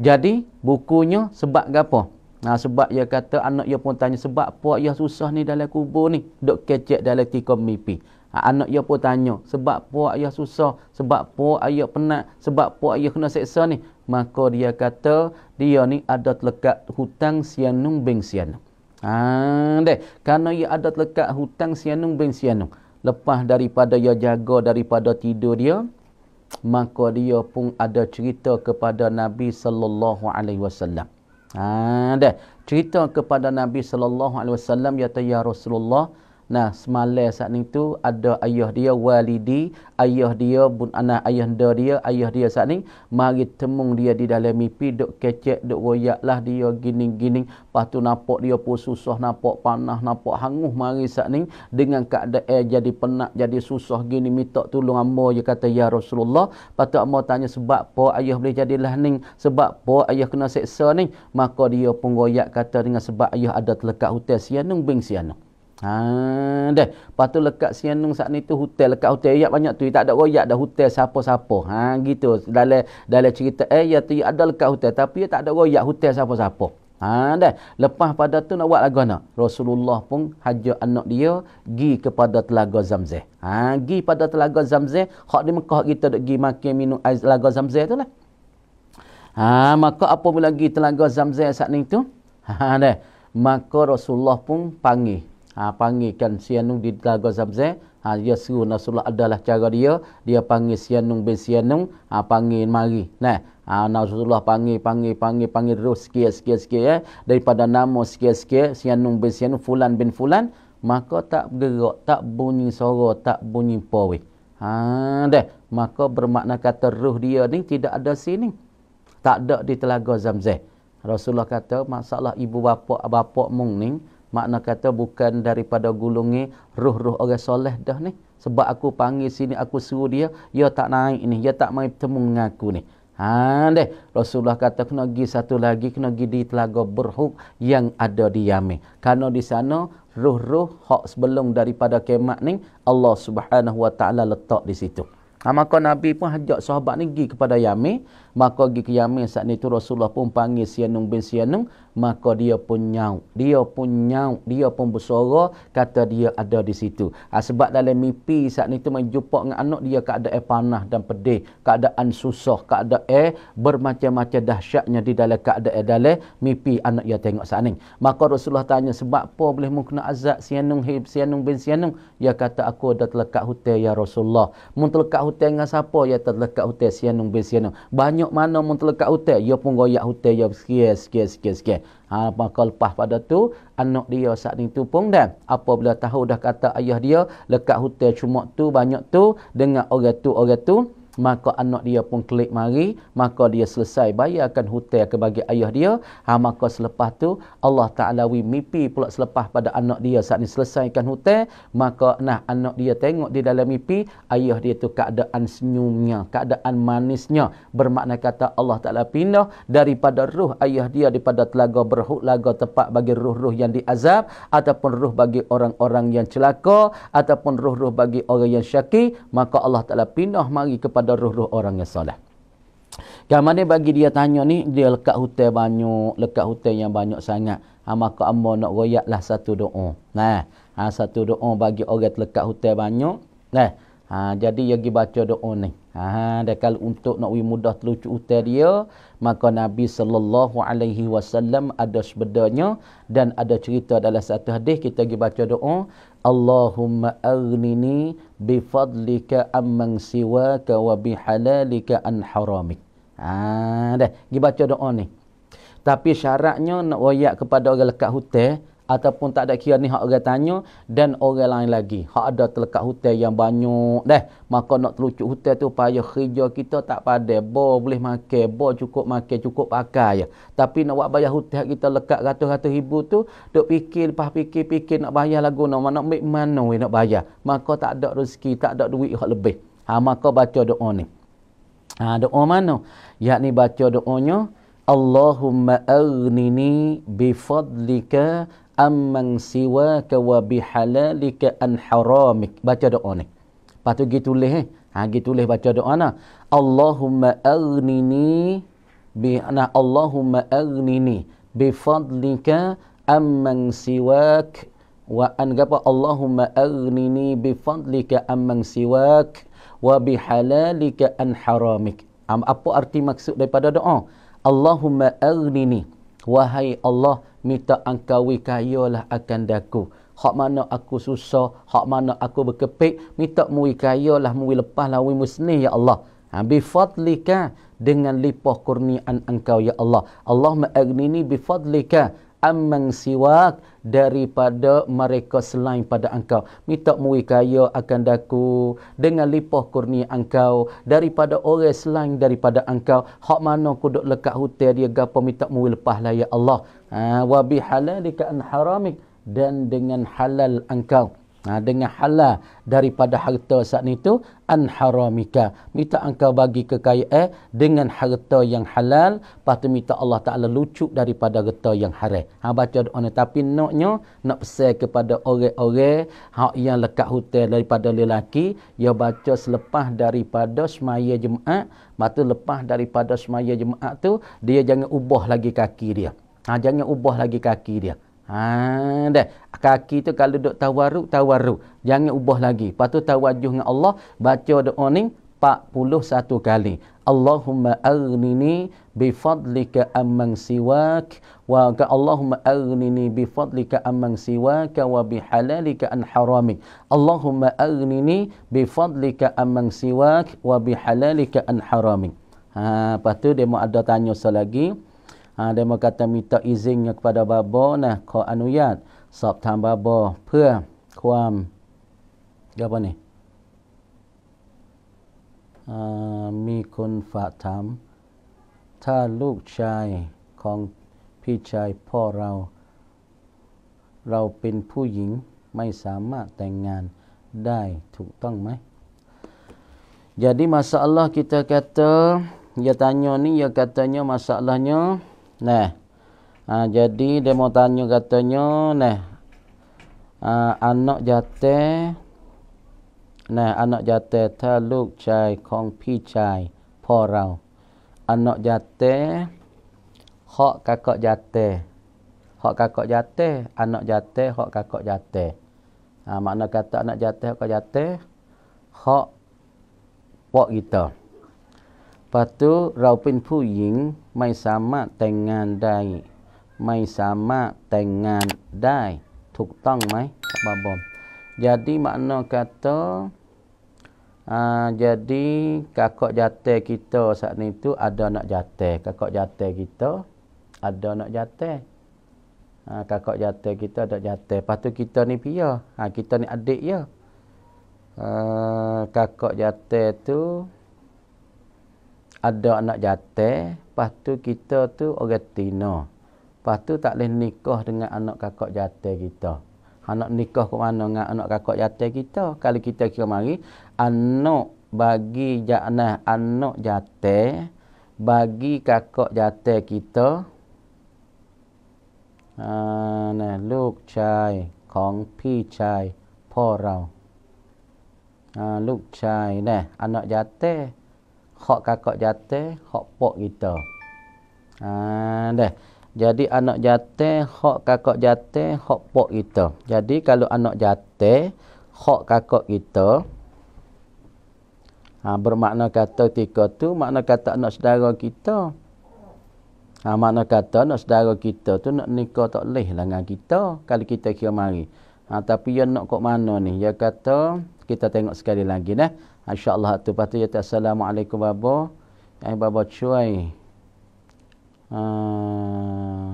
jadi bukunya sebab gapo Ha, sebab dia kata anak ia pun tanya sebab apa ia susah ni dalam kubur ni duk kecek dalam tikam mimpi ha, anak ia pun tanya sebab apa ia susah sebab apa ia penat sebab apa ia kena seksa ni maka dia kata dia ni ada terlekat hutang sianung bing sianung ha, deh. kerana ia ada terlekat hutang sianung bing sianung lepas daripada dia jaga daripada tidur dia maka dia pun ada cerita kepada Nabi sallallahu alaihi wasallam Ah, ha, dah. Cerita kepada Nabi sallallahu alaihi wasallam ya, ya Rasulullah, Nah, semalam saat ni tu ada ayah dia walidi, ayah dia bun anak ayah dia, ayah dia saat ni mari temung dia di dalam mimpi dok kecek dok royaklah dia gini-gini. Patu nampak dia pun susah nampak panah nampak hanguh mari saat ni dengan keadaan jadi penat jadi susah gini minta tolong amba dia kata ya Rasulullah. Patu amba tanya sebab apa ayah boleh jadilah ni? Sebab apa ayah kena seksa ni? Maka dia pun royak kata dengan sebab ayah ada telekat hutan sianung bing sianung. Ha deh, patu lekat Sianung saat ni tu hotel lekat hotel ya banyak tu ya, tak ada royak dah hotel siapa-siapa. Ha gitu. Dalam dalam cerita eh ya tu ya, ada lekat hotel tapi ya tak ada royak hotel siapa-siapa. Ha deh, lepas pada tu nak buat lagu nak. Rasulullah pun hajar anak dia gi kepada telaga Zamzam. Ha gi pada telaga Zamzam, hak di Mekah kita dok gi makan minum air telaga Zamzam tu lah. Ha maka apa lagi telaga Zamzam saat ni tu? Ha deh, maka Rasulullah pun panggil ha, panggilkan Sianung di Telaga Zamze. Ha, dia suruh Nasrullah adalah cara dia. Dia panggil Sianung bin Sianung. Ha, panggil mari. Nah. Ha, Nasrullah panggil, panggil, panggil, panggil terus sikit, sikit, sikit. Eh. Daripada nama sikit, sikit. Sianung bin Sianung, Fulan bin Fulan. Maka tak bergerak, tak bunyi suara, tak bunyi poin. Ha, deh. Maka bermakna kata ruh dia ni tidak ada sini. Tak ada di Telaga Zamzeh. Rasulullah kata, masalah ibu bapa, bapa mung ni, makna kata bukan daripada gulungi ruh-ruh orang soleh dah ni sebab aku panggil sini aku suruh dia dia ya, tak naik ni dia ya, tak mai bertemu dengan aku ni ha deh Rasulullah kata kena pergi satu lagi kena pergi di telaga berhuk yang ada di Yame. karena di sana ruh-ruh hak sebelum daripada kemat ni Allah Subhanahu wa taala letak di situ Ha, maka Nabi pun ajak sahabat ni pergi kepada Yamin. Maka pergi ke Yame saat ni tu Rasulullah pun panggil Sianung bin Sianung maka dia pun nyau dia pun nyau dia pun bersuara kata dia ada di situ ha, sebab dalam mimpi saat itu menjumpa dengan anak dia keadaan panah dan pedih keadaan susah keadaan bermacam-macam dahsyatnya di dalam keadaan dalam mimpi anak dia tengok saat ini maka Rasulullah tanya sebab apa boleh mengkena azab sianung hib sianung bin sianung ya kata aku ada terlekat hutan ya Rasulullah mun terlekat hutan dengan siapa ya terlekat hutan sianung bin sianung banyak mana mun terlekat hutan ya pun goyak hutan ya sekian sekian sekian Ha, maka lepas pada tu, anak dia saat ni tu pun dah. Apabila tahu dah kata ayah dia, lekat hutan cuma tu, banyak tu, dengan orang tu, orang tu, maka anak dia pun klik mari maka dia selesai bayarkan hotel kebagi ayah dia ha, maka selepas tu Allah Ta'ala wi mimpi pula selepas pada anak dia saat ni selesaikan hotel maka nah anak dia tengok di dalam mimpi ayah dia tu keadaan senyumnya keadaan manisnya bermakna kata Allah Ta'ala pindah daripada ruh ayah dia daripada telaga berhut laga tepat bagi ruh-ruh yang diazab ataupun ruh bagi orang-orang yang celaka ataupun ruh-ruh bagi orang yang syaki maka Allah Ta'ala pindah mari kepada kepada roh-roh orang yang salah. Kamu ni bagi dia tanya ni, dia lekat hutan banyak, lekat hutan yang banyak sangat. Ha, maka Allah nak royak lah satu doa. Nah, ha, satu doa bagi orang lekat hutan banyak. Nah, ha, jadi dia pergi baca doa ni. Ha, ha dia kalau untuk nak wih mudah telucu hutan dia, maka Nabi Sallallahu Alaihi Wasallam ada sebenarnya dan ada cerita dalam satu hadis, kita pergi baca doa. Allahumma aghnini bi fadlika amman siwaka wa bi halalika an haramik. Ha dah, gi baca doa ni. Tapi syaratnya nak wayak kepada orang lekat hutan, ataupun tak ada kira ni hak orang tanya dan orang lain lagi. Hak ada terlekat hutan yang banyak dah. Maka nak telucuk hutan tu payah kerja kita tak pada Bo boleh makan, bo cukup makan, cukup pakai Tapi nak buat bayar hutan kita lekat ratus-ratus ribu tu, Dok fikir lepas fikir-fikir nak bayar lagu nak mana ambil mana we nak bayar. Maka tak ada rezeki, tak ada duit hak lebih. Ha maka baca doa ni. Ha doa mana? Yakni baca doanya Allahumma aghnini bi amman siwa ka wa bihalalika an haramik baca doa ni lepas tu gitu tulis eh ha gitu tulis baca doa nah allahumma aghnini bi ana allahumma aghnini bi fadlika amman siwak wa an gapa allahumma aghnini bi fadlika amman siwak wa bihalalika an haramik apa arti maksud daripada doa allahumma aghnini wahai allah minta angkawi kayalah akan daku. Hak mana aku susah, hak mana aku berkepik, minta mui kayalah, mui lepaslah, mui musni, ya Allah. Ha, bifadlika dengan lipah kurnian engkau, ya Allah. Allah ma'agnini bifadlika amman siwak daripada mereka selain pada engkau. Minta mui kaya akan daku dengan lipah kurni engkau daripada orang selain daripada engkau. Hak mana kuduk lekat hutan dia gapa minta mui lepaslah ya Allah. Ha, wa bi halalika an haramik dan dengan halal engkau ha, dengan halal daripada harta saat ni tu an haramika minta engkau bagi kekayaan dengan harta yang halal patut minta Allah Taala lucuk daripada harta yang haram ha baca doa tapi noknya nak pesan kepada orang-orang hak yang lekat hutan daripada lelaki ya baca selepas daripada semaya jemaat mata lepas daripada semaya jemaat tu dia jangan ubah lagi kaki dia Ha, jangan ubah lagi kaki dia. Ha, dah. Kaki tu kalau duduk tawaruk, tawaruk. Jangan ubah lagi. Lepas tu tawajuh dengan Allah. Baca doa ni 41 kali. Allahumma agnini bifadlika amman siwak. Wa ka Allahumma agnini bifadlika amman siwak. Wa bihalalika an haramik. Allahumma agnini bifadlika amman siwak. Wa bihalalika an haramik. Ha, lepas tu dia mau ada tanya selagi. lagi. ha, dia kata minta izinnya kepada babo nah kau anuyat สอบถามบาบอเพื่อความเรียกว่านี่มีคนฝากถามถ้าลูกชายของพี่ชายพ่อเรา เราเป็นผู้หญิงไม่สามารถแต่งงานได้ถูกต้องไหม Jadi masalah kita kata Dia tanya ni, dia katanya masalahnya Nah. Ha, jadi dia mau tanya katanya nah. Ha, anak jate nah anak jate teluk chai kong pi chai porau. Anak jate hok kakak jate. Hok kakak jate, anak jate hok kakak jate. Ha, makna kata anak jate hok kakak jate hok pok kita. Lepas tu, Raupin Puying, ไม่สามารถแต่งงานได้ไม่สามารถแต่งงานได้ถูกต้องไหมครับบอม jadi makna kata ah, jadi kakak jatah kita saat ni ada nak jatah. Kakak jatah kita ada nak jatah. kakak jatah kita ada jatah. Lepas kita ni pia. Ah, kita ni adik ya. Ah, kakak jatah tu ada anak jatuh, lepas tu kita tu orang tina. Lepas tu tak boleh nikah dengan anak kakak jatuh kita. Anak nikah ke mana dengan anak kakak jatuh kita? Kalau kita kira mari, anak bagi jatuh, anak jatuh, bagi kakak jatuh kita, Uh, lúc trai kong pi trai po rau uh, ah, lúc trai anak anh hak kakak jate, hak pok kita. Ha, deh. Jadi anak jate, hak kakak jate, hak pok kita. Jadi kalau anak jate, hak kakak kita. Ha, bermakna kata tiga tu, makna kata anak saudara kita. Ha, makna kata anak saudara kita tu nak nikah tak boleh lah dengan kita. Kalau kita kira mari. Ha, tapi yang nak kok mana ni? Dia ya kata, kita tengok sekali lagi. Nah. InsyaAllah tu. Lepas tu dia tak Assalamualaikum Baba. Eh Baba cuai. Uh, ah,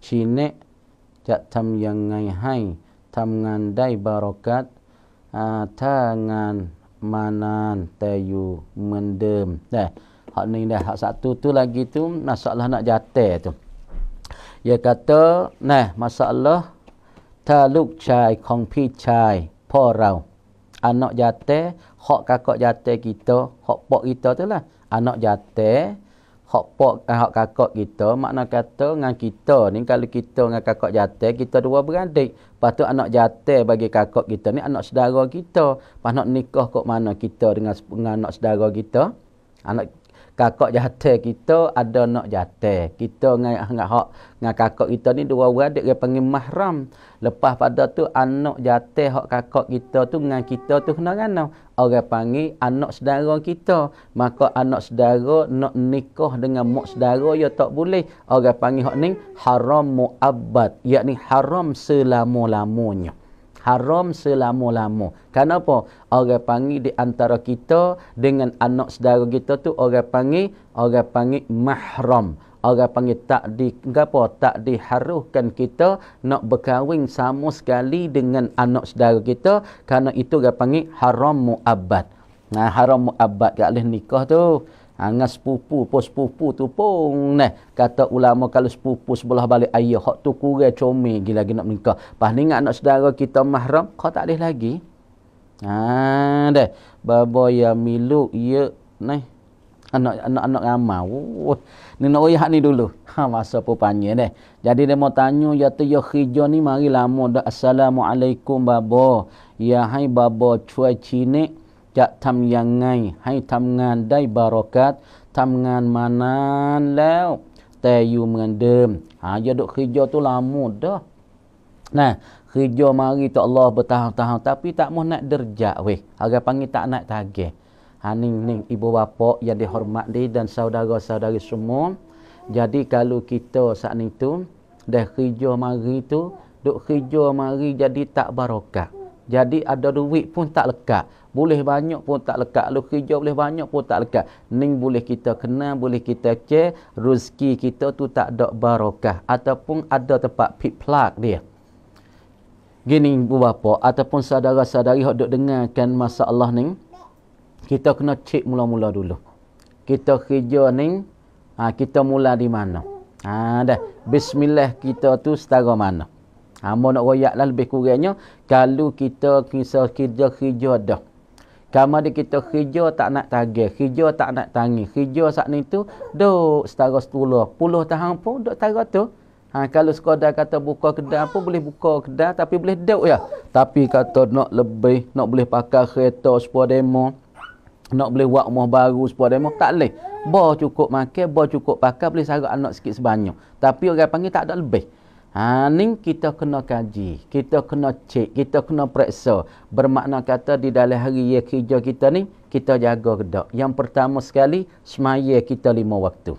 Cine. Cak tam yang ngai hai. Tam ngandai barokat. Uh, tangan manan tayu mendem. Dah. Eh, hak ni dah. Hak satu tu lagi tu. Masalah nak jatuh tu. Dia kata. Nah masalah. Taluk cai kong pi cai. Porau. Anak jatuh hak kakak jatah kita, hak pok kita tu lah. Anak jatah, hak pok hak eh, kakak kita, makna kata dengan kita ni, kalau kita dengan kakak jatah, kita dua beradik. Lepas tu anak jatah bagi kakak kita ni, anak saudara kita. Lepas nak nikah kok mana kita dengan, dengan anak saudara kita. Anak kakak jahatai kita ada nak jahatai. Kita dengan, dengan, hak, dengan kakak kita ni dua orang adik dia panggil mahram. Lepas pada tu anak jahatai hak kakak kita tu dengan kita tu kena kena. Orang panggil anak sedara kita. Maka anak sedara nak nikah dengan mak sedara ya tak boleh. Orang panggil hak ni haram mu'abad. Yakni haram selama-lamanya haram selama-lama. Kenapa? Orang panggil di antara kita dengan anak saudara kita tu orang panggil orang panggil mahram. Orang panggil tak di apa? Tak diharuskan kita nak berkahwin sama sekali dengan anak saudara kita kerana itu orang panggil haram muabbad. Nah, haram muabbad tak boleh nikah tu. Hanga ah, sepupu pun sepupu tu pun neh kata ulama kalau sepupu sebelah balik ayah hak tu kurang comel gila lagi nak menikah. Pas ni ingat anak saudara kita mahram, kau tak boleh lagi. Ha deh, baba ya milu ya neh. Anak anak anak ramai. Oh, ni nak oi ni dulu. (laughs) Ha masa pun panjang deh. Jadi dia mau tanya ya tu ya khijo ni mari lama dah. Assalamualaikum baba. Ya hai baba cuai cinik. จะทำยังไงให้ทำงานได้บารอกัดทำงานมานานแล้วแต่อยู่เหมือนเดิมหายดคือยอตุลามุดด้นะคือยอมารีต่อ ha, Allah bertahun-tahun tapi tak mau naik derjat weh agak panggil tak naik tage ha ning ning ibu bapa yang dihormat di dan saudara-saudari semua jadi kalau kita saat itu dah kerja mari tu duk kerja mari jadi tak barokah jadi ada duit pun tak lekat boleh banyak pun tak lekat lu kerja boleh banyak pun tak lekat ni boleh kita kena, boleh kita cek. rezeki kita tu tak ada barakah ataupun ada tempat pit plug dia gini bapa ataupun saudara-saudari hok duk dengarkan masalah Allah ni kita kena cek mula-mula dulu kita kerja ni ha, kita mula di mana ha, dah bismillah kita tu setara mana Ha, nak royak lah lebih kurangnya. Kalau kita kisah kerja-kerja dah. Kama dia kita kerja tak nak tagih, kerja tak nak tangi, kerja saat ni tu, duk setara setulah, puluh tahun pun duk setara tu. Ha, kalau sekadar kata buka kedai pun boleh buka kedai tapi boleh duk ya. Tapi kata nak lebih, nak boleh pakai kereta sepuluh demo, nak boleh buat rumah baru sepuluh demo, tak boleh. Bawa cukup makan, bawa cukup pakai, boleh sarap anak sikit sebanyak. Tapi orang panggil tak ada lebih. Ha, ni kita kena kaji, kita kena cek, kita kena periksa. Bermakna kata di dalam hari ya kerja kita ni, kita jaga gedak. Yang pertama sekali, semaya kita lima waktu.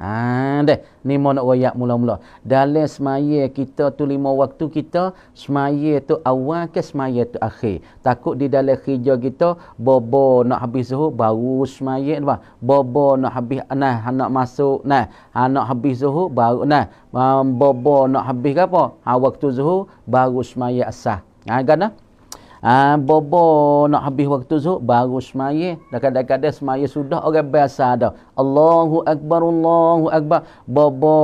Ha deh, ni mau nak royak mula-mula. Dalam semaya kita tu lima waktu kita, semaya tu awal ke semaya tu akhir. Takut di dalam kerja kita bobo nak habis zuhur baru semaya nampak. Bobo nak habis nah nak masuk nah, nak habis zuhur baru nah. Um, bobo nak habis ke apa? Ha, waktu zuhur baru semaya asah. Ha gana? Ah ha, bobo nak habis waktu zuhur baru semaya. Dah kadang-kadang semaya sudah orang biasa dah. Allahu akbar Allahu akbar. Bobo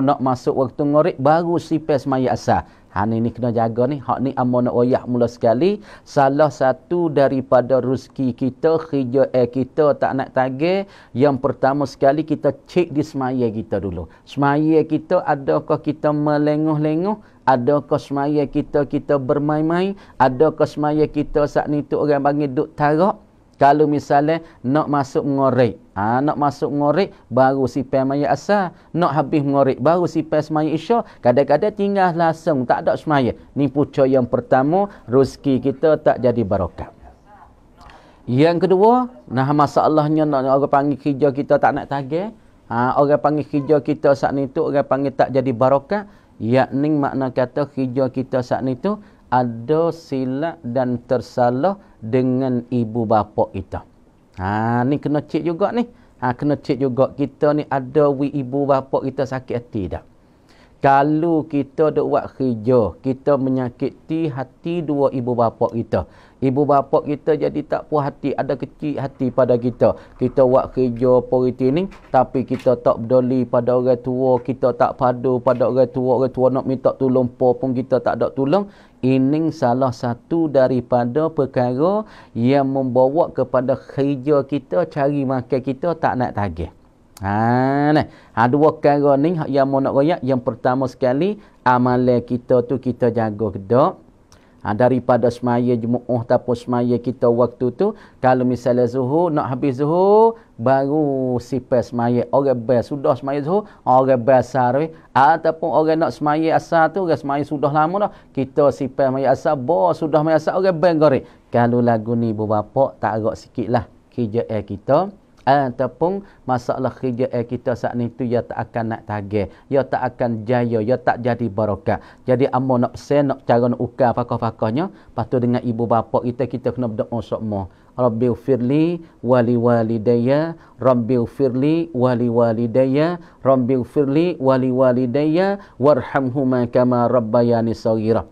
nak masuk waktu ngorik baru sipas semaya asar. Ha ni ni kena jaga ni. Hak ni amanah wayah mula sekali. Salah satu daripada rezeki kita, kerja air eh, kita tak nak tagih. Yang pertama sekali kita cek di semaya kita dulu. Semaya kita adakah kita melenguh-lenguh? Ada semaya kita kita bermain-main? Ada semaya kita saat ni tu orang panggil duk tarak? Kalau misalnya nak masuk ngorek, Ha, nak masuk ngorek baru si pemaya asa. Nak habis ngorek baru si pemaya isya. Kadang-kadang tinggal langsung tak ada semaya. Ni puca yang pertama rezeki kita tak jadi barokah. Yang kedua, nah masalahnya nak orang panggil kerja kita tak nak tagih. Ha, orang panggil kerja kita saat ni tu orang panggil tak jadi barokah yakni makna kata hijau kita saat ni tu ada silap dan tersalah dengan ibu bapa kita. Ha ni kena cek juga ni. Ha kena cek juga kita ni ada wi ibu bapa kita sakit hati dah kalau kita dok buat kerja kita menyakiti hati dua ibu bapa kita ibu bapa kita jadi tak puas hati ada kecil hati pada kita kita buat kerja politik ni tapi kita tak peduli pada orang tua kita tak padu pada orang tua orang tua nak minta tolong apa pun kita tak ada tolong ini salah satu daripada perkara yang membawa kepada kerja kita cari makan kita tak nak tagih Ha nah. Ha dua perkara ni hak yang mau nak royak yang pertama sekali amalan kita tu kita jaga kedak. Ha, daripada semaya jemuah tapi semaya kita waktu tu kalau misalnya zuhur nak habis zuhur baru sipas semaya orang bas sudah semaya zuhur orang basar eh. ataupun orang nak semaya asar tu orang semaya sudah lama dah kita sipas semaya asar bos sudah semaya asar orang bang kalau lagu ni bapak tak agak sikit lah kerja kita ataupun masalah kerja eh, kita saat ni tu ia ya tak akan nak tagih ya tak akan jaya ya tak jadi barakah jadi amo nak pesan nak cara nak ukar fakah-fakahnya patut dengan ibu bapa kita kita kena berdoa sokmo Rabbi ufirli wali wali daya, Rabbi ufirli wali wali daya, Rabbi ufirli wali walidayya warhamhuma kama rabbayani sawirah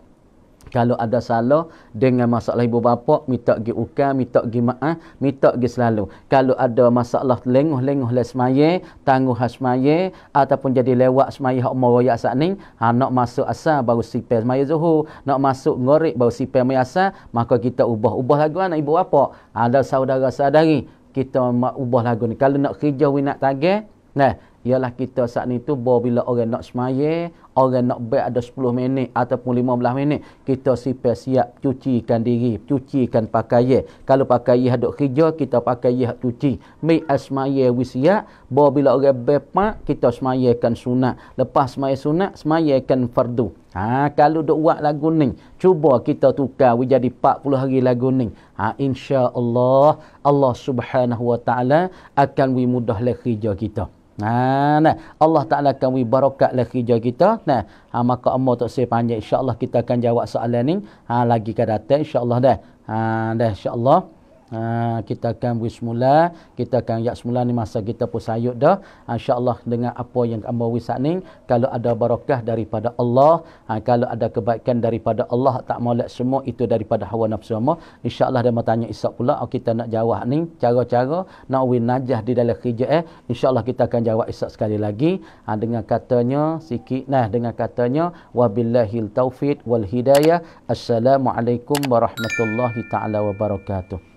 kalau ada salah dengan masalah ibu bapa minta gi ukan minta gi maaf minta gi selalu kalau ada masalah lenguh-lenguh le semaye tangguh hasmaye ataupun jadi lewat semaye hak mau royak sat ning ha nak masuk asal baru sipe semaye zuhur nak masuk ngorik baru sipe semaye asal maka kita ubah-ubah lagu anak ibu bapa ada saudara saudari kita ubah lagu ni kalau nak kerja nak tagih nah ialah kita saat ni tu bila orang nak semaya, orang nak baik ada 10 minit ataupun 15 minit, kita sipir siap cucikan diri, cucikan pakaian. Kalau pakaian hadut kerja, kita pakaian hadut cuci. Mi asmaya wisya, bila orang bepak, kita semayakan sunat. Lepas semaya sunat, semayakan fardu. Ha, kalau duk buat lagu ni, cuba kita tukar jadi 40 hari lagu ni. Ha, insya Allah, Allah subhanahu wa ta'ala akan wimudah lah kerja kita. Nah, ha, nah. Allah Ta'ala akan beri barakat lah kerja kita. Nah, ha, maka Allah tak sayang panjang. InsyaAllah kita akan jawab soalan ni. Ha, lagi ke datang. InsyaAllah dah. Ha, dah. InsyaAllah. Ha, kita akan beri semula kita akan yak semula ni masa kita pun sayut dah ha, insyaallah dengan apa yang ambo wis ni kalau ada barakah daripada Allah ha, kalau ada kebaikan daripada Allah tak molek semua itu daripada hawa nafsu semua. insyaallah dia mau tanya isak pula oh, kita nak jawab ni cara-cara nak win najah di dalam kerja eh insyaallah kita akan jawab isak sekali lagi ha, dengan katanya sikit nah dengan katanya wabillahi taufiq wal hidayah assalamualaikum warahmatullahi taala wabarakatuh